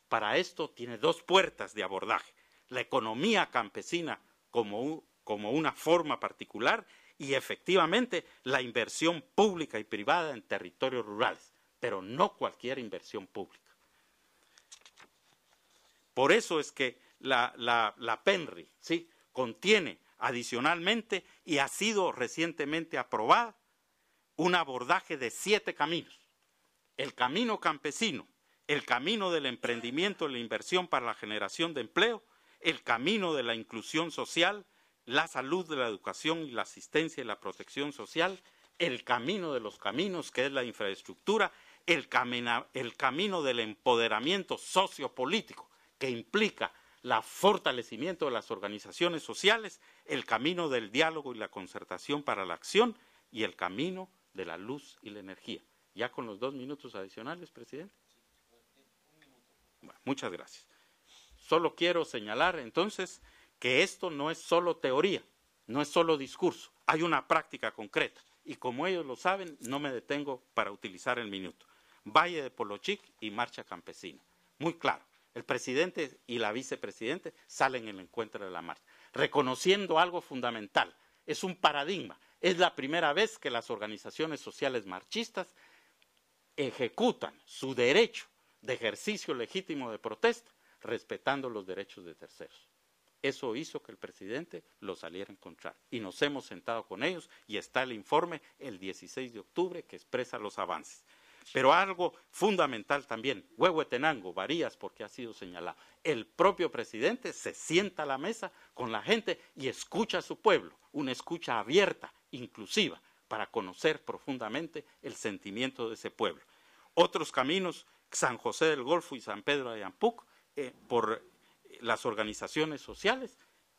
Para esto tiene dos puertas de abordaje, la economía campesina como, una forma particular y efectivamente la inversión pública y privada en territorios rurales, pero no cualquier inversión pública. Por eso es que la, PENRI ¿sí? contiene Adicionalmente, y ha sido recientemente aprobada, un abordaje de siete caminos. El camino campesino, el camino del emprendimiento y la inversión para la generación de empleo, el camino de la inclusión social, la salud de la educación y la asistencia y la protección social, el camino de los caminos, que es la infraestructura, el, el camino del empoderamiento sociopolítico, que implica la fortalecimiento de las organizaciones sociales, el camino del diálogo y la concertación para la acción y el camino de la luz y la energía. Ya con los dos minutos adicionales, presidente. muchas gracias. Solo quiero señalar entonces que esto no es solo teoría, no es solo discurso, hay una práctica concreta. Y como ellos lo saben, no me detengo para utilizar el minuto. Valle de Polochic y Marcha Campesina. Muy claro. El presidente y la vicepresidente salen en el encuentro de la marcha, reconociendo algo fundamental. Es un paradigma. Es la primera vez que las organizaciones sociales marchistas ejecutan su derecho de ejercicio legítimo de protesta, respetando los derechos de terceros. Eso hizo que el presidente lo saliera a encontrar. Y nos hemos sentado con ellos y está el informe el 16 de octubre que expresa los avances. Pero algo fundamental también, Huehuetenango, varías porque ha sido señalado. El propio presidente se sienta a la mesa con la gente y escucha a su pueblo, una escucha abierta, inclusiva, para conocer profundamente el sentimiento de ese pueblo. Otros caminos, San José del Golfo y San Pedro de Ampuc eh, por eh, las organizaciones sociales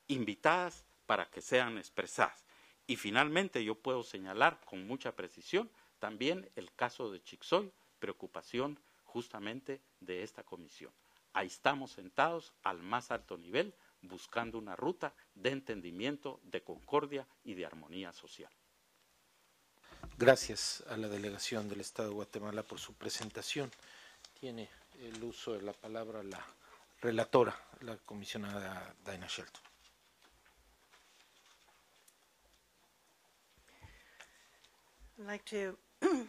invitadas para que sean expresadas. Y finalmente yo puedo señalar con mucha precisión también el caso de Chixoy, preocupación justamente de esta comisión. Ahí estamos sentados al más alto nivel buscando una ruta de entendimiento, de concordia y de armonía social. Gracias a la delegación del Estado de Guatemala por su presentación. Tiene el uso de la palabra la relatora, la comisionada Daina Shelton.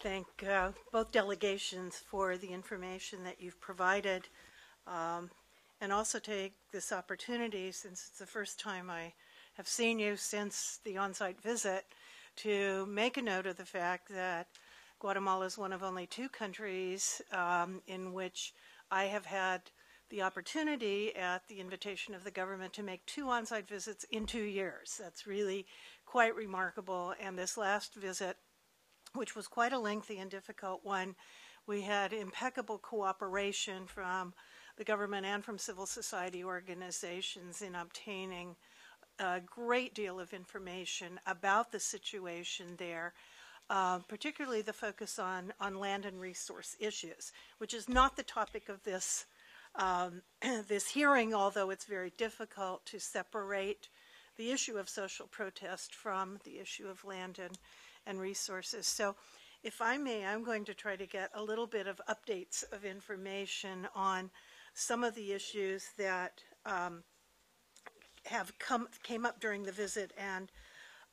thank uh, both delegations for the information that you've provided um, and also take this opportunity, since it's the first time I have seen you since the on site visit, to make a note of the fact that Guatemala is one of only two countries um, in which I have had the opportunity at the invitation of the government to make two on site visits in two years. That's really quite remarkable. And this last visit which was quite a lengthy and difficult one. We had impeccable cooperation from the government and from civil society organizations in obtaining a great deal of information about the situation there, uh, particularly the focus on, on land and resource issues, which is not the topic of this, um, this hearing, although it's very difficult to separate the issue of social protest from the issue of land and and resources. So if I may, I'm going to try to get a little bit of updates of information on some of the issues that um, have come came up during the visit and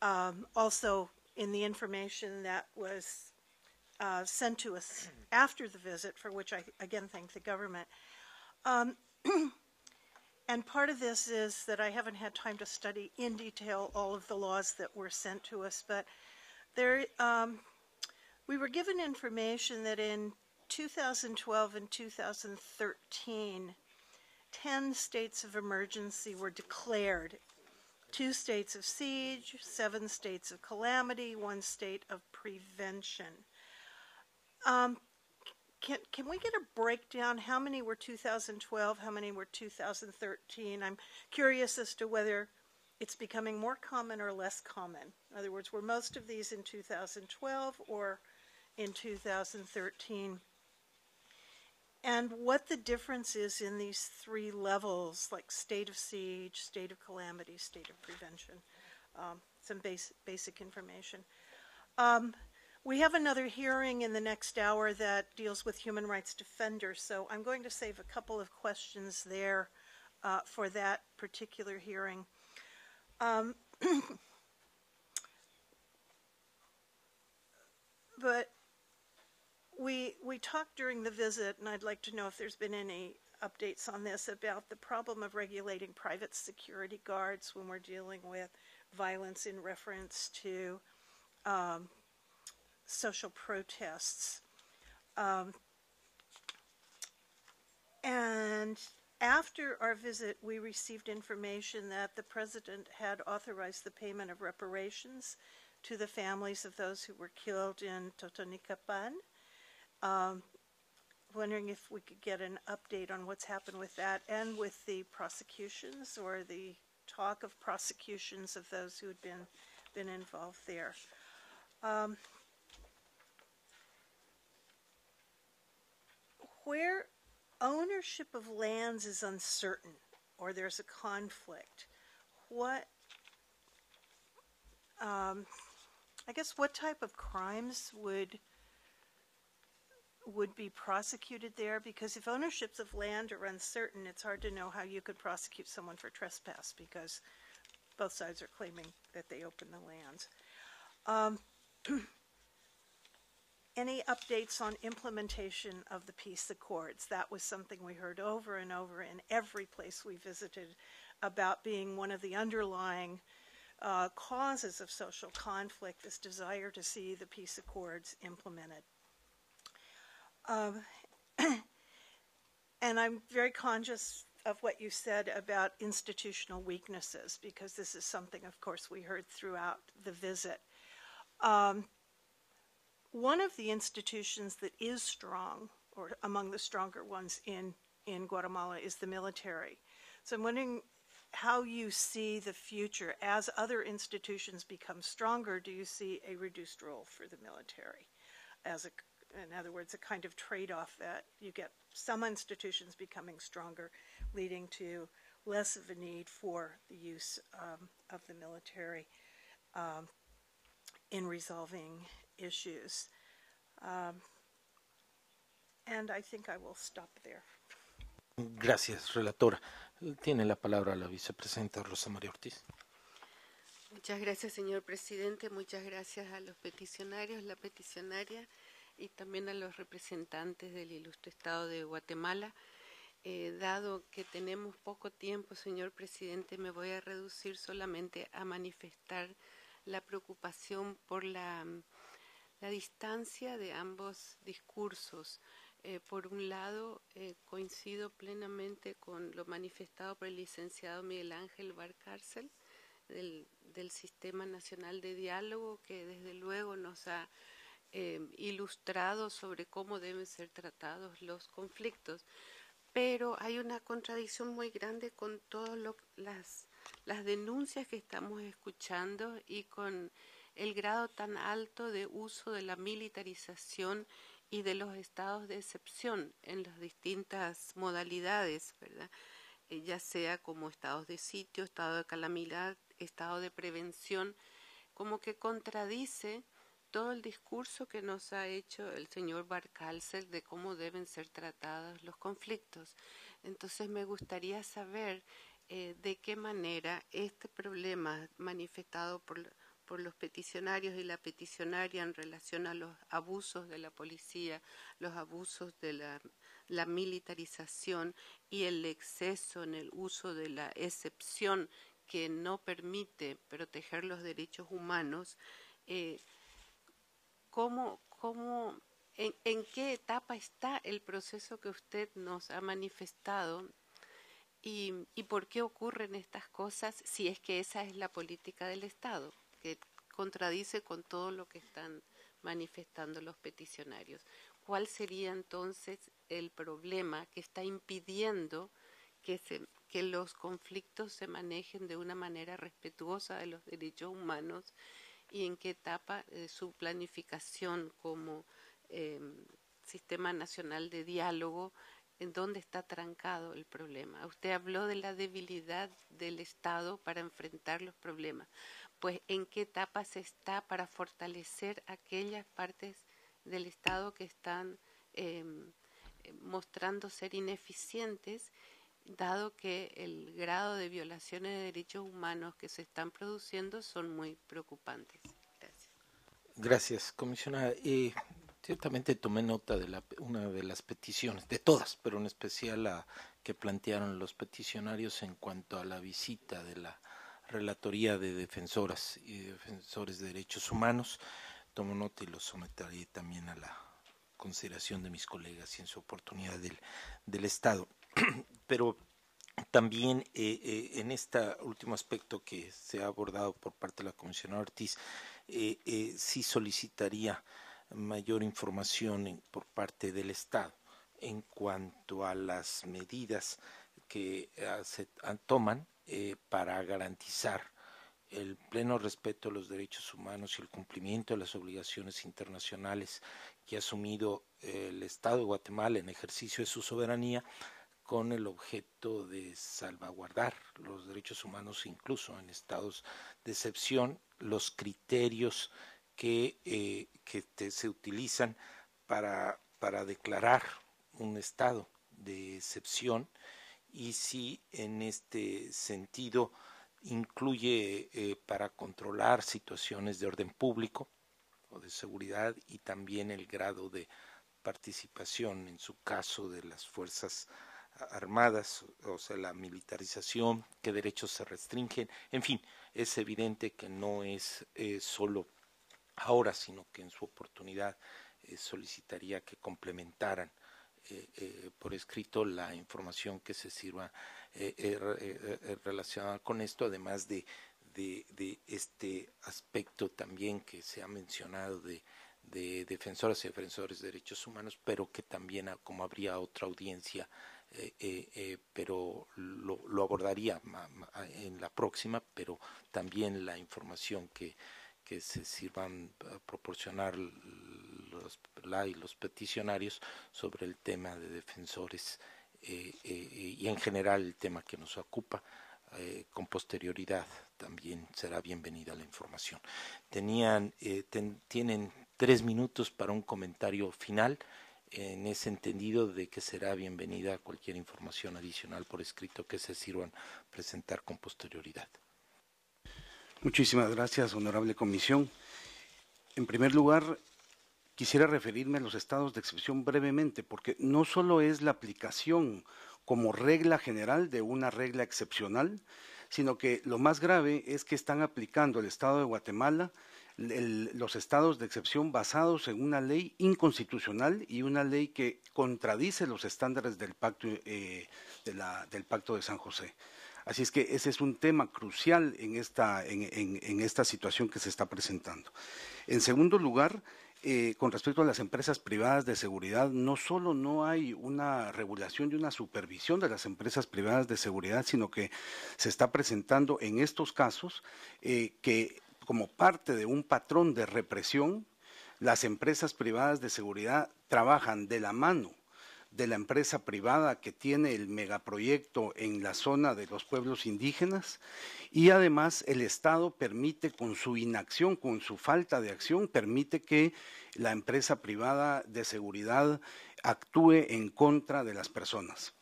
um, also in the information that was uh, sent to us after the visit, for which I again thank the government. Um, and part of this is that I haven't had time to study in detail all of the laws that were sent to us, but there, um, we were given information that in 2012 and 2013, 10 states of emergency were declared. Two states of siege, seven states of calamity, one state of prevention. Um, can, can we get a breakdown? How many were 2012? How many were 2013? I'm curious as to whether it's becoming more common or less common. In other words, were most of these in 2012 or in 2013? And what the difference is in these three levels, like state of siege, state of calamity, state of prevention. Um, some base, basic information. Um, we have another hearing in the next hour that deals with human rights defenders, so I'm going to save a couple of questions there uh, for that particular hearing. Um, but we we talked during the visit, and I'd like to know if there's been any updates on this about the problem of regulating private security guards when we're dealing with violence in reference to um, social protests. Um, and after our visit, we received information that the president had authorized the payment of reparations to the families of those who were killed in Totonicapan. Um, wondering if we could get an update on what's happened with that and with the prosecutions or the talk of prosecutions of those who had been been involved there. Um, where ownership of lands is uncertain or there's a conflict, what, um, I guess, what type of crimes would would be prosecuted there because if ownerships of land are uncertain, it's hard to know how you could prosecute someone for trespass because both sides are claiming that they own the lands. Um, any updates on implementation of the peace accords? That was something we heard over and over in every place we visited about being one of the underlying uh, causes of social conflict, this desire to see the peace accords implemented. Um, and I'm very conscious of what you said about institutional weaknesses, because this is something, of course, we heard throughout the visit. Um, one of the institutions that is strong, or among the stronger ones in, in Guatemala, is the military. So I'm wondering how you see the future. As other institutions become stronger, do you see a reduced role for the military? As a, in other words, a kind of trade off that you get some institutions becoming stronger, leading to less of a need for the use um, of the military um, in resolving issues. Um, and I think I will stop there. Gracias, relatora. Tiene la palabra la vicepresidenta Rosa María Ortiz. Muchas gracias, señor presidente. Muchas gracias a los peticionarios, la peticionaria y también a los representantes del ilustre Estado de Guatemala. Eh, dado que tenemos poco tiempo, señor presidente, me voy a reducir solamente a manifestar la preocupación por la la distancia de ambos discursos. Eh, por un lado, eh, coincido plenamente con lo manifestado por el licenciado Miguel Ángel Barcárcel del, del Sistema Nacional de Diálogo, que desde luego nos ha eh, ilustrado sobre cómo deben ser tratados los conflictos. Pero hay una contradicción muy grande con todas las denuncias que estamos escuchando y con el grado tan alto de uso de la militarización y de los estados de excepción en las distintas modalidades, ¿verdad? Eh, ya sea como estados de sitio, estado de calamidad, estado de prevención, como que contradice todo el discurso que nos ha hecho el señor Barcalcel de cómo deben ser tratados los conflictos. Entonces me gustaría saber eh, de qué manera este problema manifestado por por los peticionarios y la peticionaria en relación a los abusos de la policía, los abusos de la, militarización y el exceso en el uso de la excepción que no permite proteger los derechos humanos, eh, en, qué etapa está el proceso que usted nos ha manifestado y por qué ocurren estas cosas si es que esa es la política del Estado? que contradice con todo lo que están manifestando los peticionarios. ¿Cuál sería entonces el problema que está impidiendo que, los conflictos se manejen de una manera respetuosa de los derechos humanos y en qué etapa de eh, su planificación como em, sistema nacional de diálogo, en dónde está trancado el problema. Usted habló de la debilidad del Estado para enfrentar los problemas pues en qué etapa se está para fortalecer aquellas partes del Estado que están em, mostrando ser ineficientes, dado que el grado de violaciones de derechos humanos que se están produciendo son muy preocupantes. Gracias. Gracias, comisionada. Y ciertamente tomé nota de una de las peticiones, de todas, pero en especial la que plantearon los peticionarios en cuanto a la visita de la Relatoría de Defensoras y Defensores de Derechos Humanos. Tomo nota y lo someteré también a la consideración de mis colegas y en su oportunidad del, Estado. Pero también eh, eh, en este último aspecto que se ha abordado por parte de la comisionada Ortiz, eh, sí solicitaría mayor información por parte del Estado en cuanto a las medidas que se toman eh, para garantizar el pleno respeto a los derechos humanos y el cumplimiento de las obligaciones internacionales que ha asumido eh, el Estado de Guatemala en ejercicio de su soberanía con el objeto de salvaguardar los derechos humanos incluso en estados de excepción, los criterios que, eh, se utilizan para declarar un estado de excepción y si en este sentido incluye eh, para controlar situaciones de orden público o de seguridad y también el grado de participación, en su caso, de las Fuerzas Armadas, o sea, la militarización, qué derechos se restringen. En fin, es evidente que no es eh, solo ahora, sino que en su oportunidad eh, solicitaría que complementaran eh, eh, por escrito la información que se sirva eh, relacionada con esto, además de, este aspecto también que se ha mencionado de, defensoras y defensores de derechos humanos, pero que también, como habría otra audiencia, pero lo, abordaría en la próxima, pero también la información que, que se sirvan a proporcionar los y los peticionarios sobre el tema de defensores eh, eh, y en general el tema que nos ocupa. Eh, con posterioridad también será bienvenida la información. Tenían, tienen tres minutos para un comentario final en ese entendido de que será bienvenida cualquier información adicional por escrito que se sirvan presentar con posterioridad. Muchísimas gracias, honorable comisión. En primer lugar, Quisiera referirme a los estados de excepción brevemente, porque no solo es la aplicación como regla general de una regla excepcional, sino que lo más grave es que están aplicando el Estado de Guatemala los estados de excepción basados en una ley inconstitucional y una ley que contradice los estándares del pacto, eh, de del pacto de San José. Así es que ese es un tema crucial en esta, en esta situación que se está presentando. En segundo lugar, eh, con respecto a las empresas privadas de seguridad, no solo no hay una regulación y una supervisión de las empresas privadas de seguridad, sino que se está presentando en estos casos eh, que como parte de un patrón de represión, las empresas privadas de seguridad trabajan de la mano de la empresa privada que tiene el megaproyecto en la zona de los pueblos indígenas y además el Estado permite con su inacción, con su falta de acción, permite que la empresa privada de seguridad actúe en contra de las personas.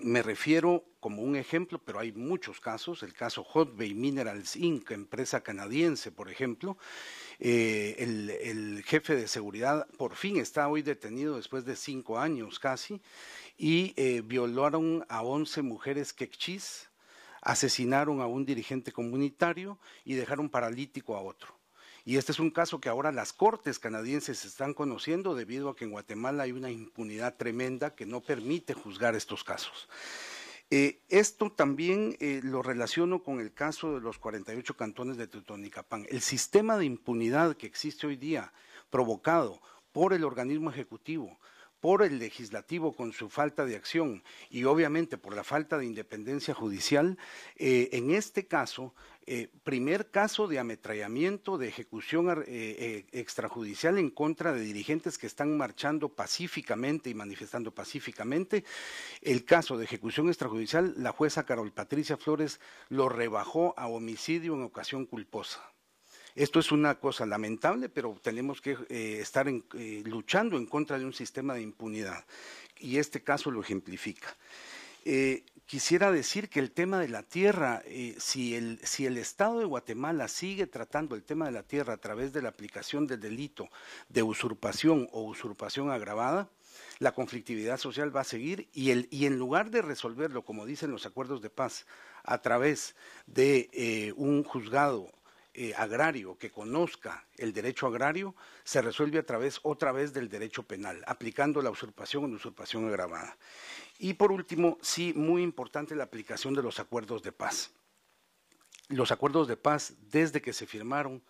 Me refiero como un ejemplo, pero hay muchos casos, el caso Hot Bay Minerals Inc., empresa canadiense, por ejemplo, eh, el, jefe de seguridad por fin está hoy detenido después de cinco años casi y eh, violaron a 11 mujeres quechís, asesinaron a un dirigente comunitario y dejaron paralítico a otro. Y este es un caso que ahora las cortes canadienses están conociendo debido a que en Guatemala hay una impunidad tremenda que no permite juzgar estos casos. Eh, esto también eh, lo relaciono con el caso de los 48 cantones de Teutonicapán. El sistema de impunidad que existe hoy día, provocado por el organismo ejecutivo, por el legislativo con su falta de acción y obviamente por la falta de independencia judicial, eh, en este caso, eh, primer caso de ametrallamiento de ejecución eh, extrajudicial en contra de dirigentes que están marchando pacíficamente y manifestando pacíficamente. El caso de ejecución extrajudicial, la jueza Carol Patricia Flores lo rebajó a homicidio en ocasión culposa. Esto es una cosa lamentable, pero tenemos que eh, estar eh, luchando en contra de un sistema de impunidad. Y este caso lo ejemplifica. Eh, quisiera decir que el tema de la tierra, si, el, Estado de Guatemala sigue tratando el tema de la tierra a través de la aplicación del delito de usurpación o usurpación agravada, la conflictividad social va a seguir y, y en lugar de resolverlo, como dicen los acuerdos de paz, a través de un juzgado eh, agrario, que conozca el derecho agrario, se resuelve a través otra vez del derecho penal, aplicando la usurpación o la usurpación agravada. Y por último, sí, muy importante la aplicación de los acuerdos de paz. Los acuerdos de paz, desde que se firmaron,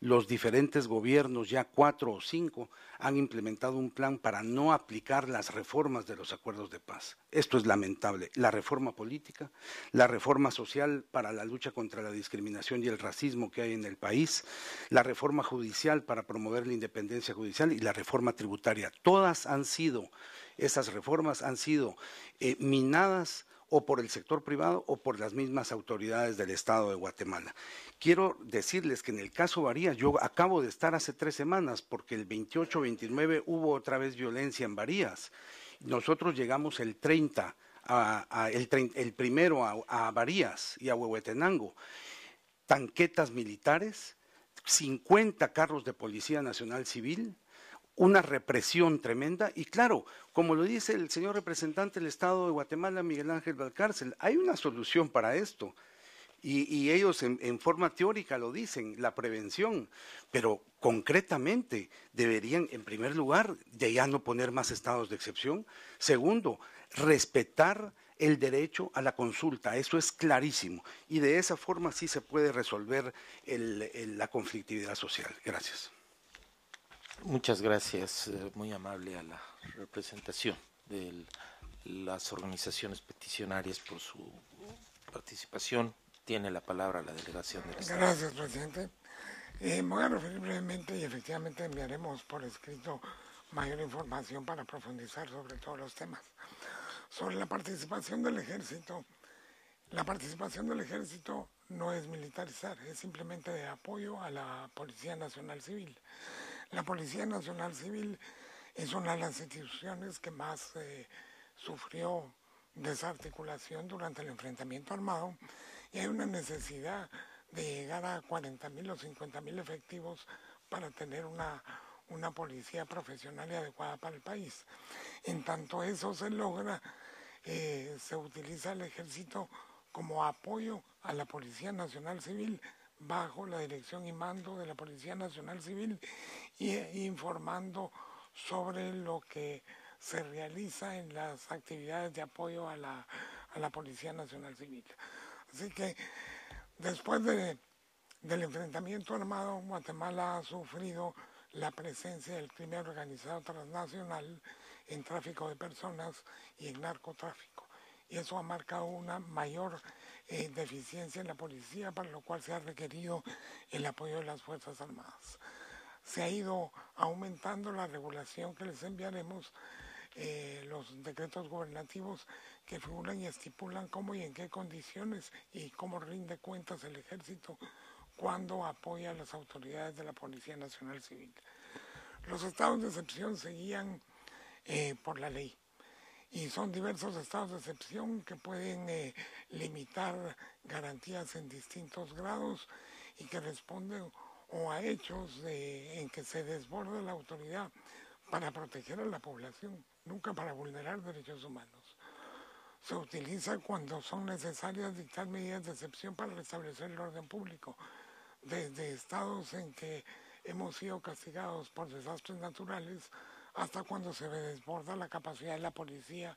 los diferentes gobiernos, ya cuatro o cinco, han implementado un plan para no aplicar las reformas de los acuerdos de paz. Esto es lamentable. La reforma política, la reforma social para la lucha contra la discriminación y el racismo que hay en el país, la reforma judicial para promover la independencia judicial y la reforma tributaria. Todas han sido, esas reformas han sido eh, minadas o por el sector privado o por las mismas autoridades del Estado de Guatemala. Quiero decirles que en el caso Varías, yo acabo de estar hace tres semanas porque el 28-29 hubo otra vez violencia en Varías. Nosotros llegamos el 30, el, primero a, a Varías y a Huehuetenango. Tanquetas militares, 50 carros de Policía Nacional Civil, una represión tremenda y claro, como lo dice el señor representante del Estado de Guatemala, Miguel Ángel Valcárcel, hay una solución para esto. Y, ellos en, forma teórica lo dicen, la prevención, pero concretamente deberían, en primer lugar, de ya no poner más estados de excepción. Segundo, respetar el derecho a la consulta, eso es clarísimo. Y de esa forma sí se puede resolver la conflictividad social. Gracias. Muchas gracias, eh, muy amable a la representación de las organizaciones peticionarias por su participación. Tiene la palabra la delegación del Estado. Gracias, presidente. Eh, voy a referir brevemente y efectivamente enviaremos por escrito mayor información para profundizar sobre todos los temas. Sobre la participación del ejército, la participación del ejército no es militarizar, es simplemente de apoyo a la Policía Nacional Civil. La Policía Nacional Civil es una de las instituciones que más eh, sufrió desarticulación durante el enfrentamiento armado y hay una necesidad de llegar a 40.000 o 50.000 efectivos para tener una, policía profesional y adecuada para el país. En tanto eso se logra, eh, se utiliza el ejército como apoyo a la Policía Nacional Civil bajo la dirección y mando de la Policía Nacional Civil y eh, informando sobre lo que se realiza en las actividades de apoyo a la, Policía Nacional Civil. Así que después del enfrentamiento armado, Guatemala ha sufrido la presencia del crimen organizado transnacional en tráfico de personas y en narcotráfico y eso ha marcado una mayor deficiencia eh, en la policía, para lo cual se ha requerido el apoyo de las Fuerzas Armadas. Se ha ido aumentando la regulación que les enviaremos, eh, los decretos gubernativos que figuran y estipulan cómo y en qué condiciones y cómo rinde cuentas el ejército cuando apoya a las autoridades de la Policía Nacional Civil. Los estados de excepción seguían eh, por la ley y son diversos estados de excepción que pueden eh, limitar garantías en distintos grados y que responden o a hechos eh, en que se desborda la autoridad para proteger a la población, nunca para vulnerar derechos humanos. Se utiliza cuando son necesarias dictar medidas de excepción para restablecer el orden público, desde estados en que hemos sido castigados por desastres naturales hasta cuando se desborda la capacidad de la policía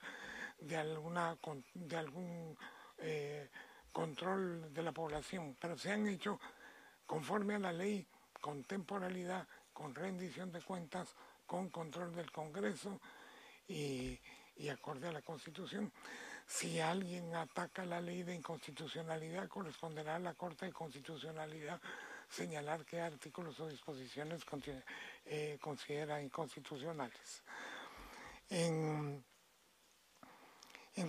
de algún eh, control de la población, pero se han hecho conforme a la ley, con temporalidad, con rendición de cuentas, con control del Congreso y acorde a la Constitución. Si alguien ataca la ley de inconstitucionalidad, corresponderá a la Corte de Constitucionalidad señalar qué artículos o disposiciones eh, considera inconstitucionales. En,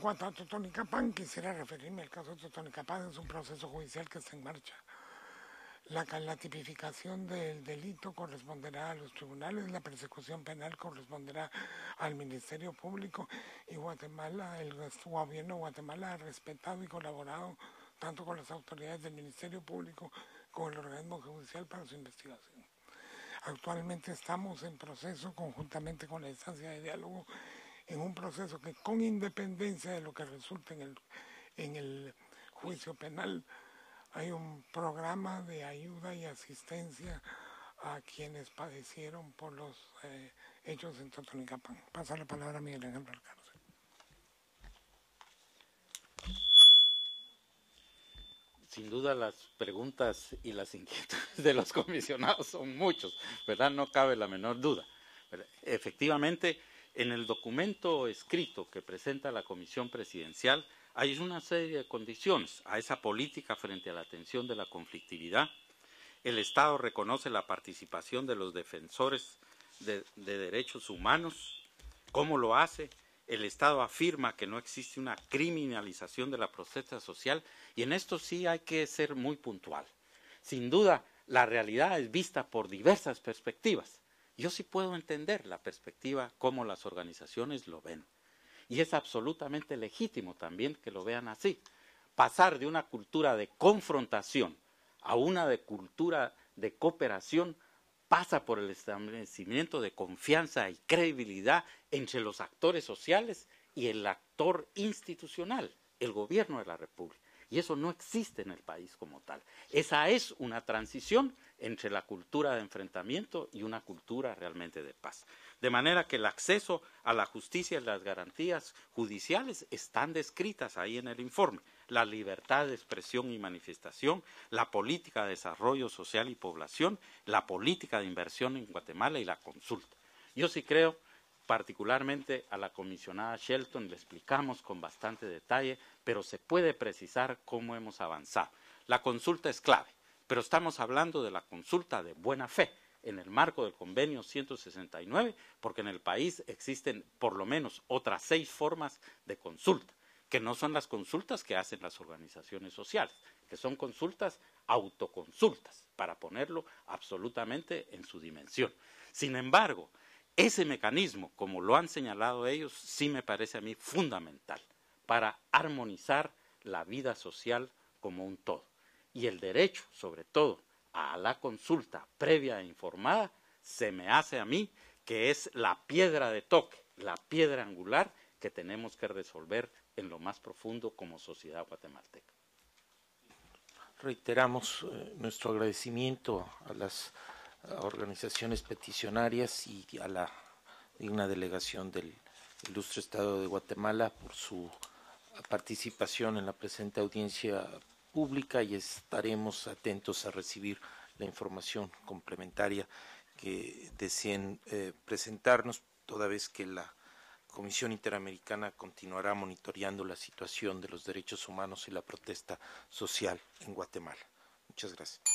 cuanto a Totonicapán, quisiera referirme al caso de Totonicapán, es un proceso judicial que está en marcha. La, la, tipificación del delito corresponderá a los tribunales, la persecución penal corresponderá al Ministerio Público y Guatemala, el gobierno de Guatemala ha respetado y colaborado tanto con las autoridades del Ministerio Público con el organismo judicial para su investigación. Actualmente estamos en proceso, conjuntamente con la instancia de diálogo, en un proceso que con independencia de lo que resulte en el, en el juicio penal, hay un programa de ayuda y asistencia a quienes padecieron por los eh, hechos en Totonicapán. Pasa la palabra a Miguel Ángel Alcalde. sin duda las preguntas y las inquietudes de los comisionados son muchos, ¿verdad? No cabe la menor duda. Efectivamente, en el documento escrito que presenta la Comisión Presidencial hay una serie de condiciones a esa política frente a la atención de la conflictividad. El Estado reconoce la participación de los defensores de, de derechos humanos. ¿Cómo lo hace? El Estado afirma que no existe una criminalización de la protesta social y en esto sí hay que ser muy puntual. Sin duda, la realidad es vista por diversas perspectivas. Yo sí puedo entender la perspectiva como las organizaciones lo ven. Y es absolutamente legítimo también que lo vean así. Pasar de una cultura de confrontación a una de cultura de cooperación pasa por el establecimiento de confianza y credibilidad entre los actores sociales y el actor institucional, el gobierno de la República. Y eso no existe en el país como tal. Esa es una transición entre la cultura de enfrentamiento y una cultura realmente de paz. De manera que el acceso a la justicia y las garantías judiciales están descritas ahí en el informe. La libertad de expresión y manifestación, la política de desarrollo social y población, la política de inversión en Guatemala y la consulta. Yo sí creo particularmente a la comisionada Shelton le explicamos con bastante detalle, pero se puede precisar cómo hemos avanzado. La consulta es clave, pero estamos hablando de la consulta de buena fe en el marco del convenio 169, porque en el país existen por lo menos otras seis formas de consulta, que no son las consultas que hacen las organizaciones sociales, que son consultas autoconsultas, para ponerlo absolutamente en su dimensión. Sin embargo, ese mecanismo, como lo han señalado ellos, sí me parece a mí fundamental para armonizar la vida social como un todo. Y el derecho, sobre todo, a la consulta previa e informada, se me hace a mí que es la piedra de toque, la piedra angular que tenemos que resolver en lo más profundo como sociedad guatemalteca. Reiteramos eh, nuestro agradecimiento a las a organizaciones peticionarias y a la digna delegación del ilustre Estado de Guatemala por su participación en la presente audiencia pública y estaremos atentos a recibir la información complementaria que deseen eh, presentarnos, toda vez que la Comisión Interamericana continuará monitoreando la situación de los derechos humanos y la protesta social en Guatemala. Muchas gracias.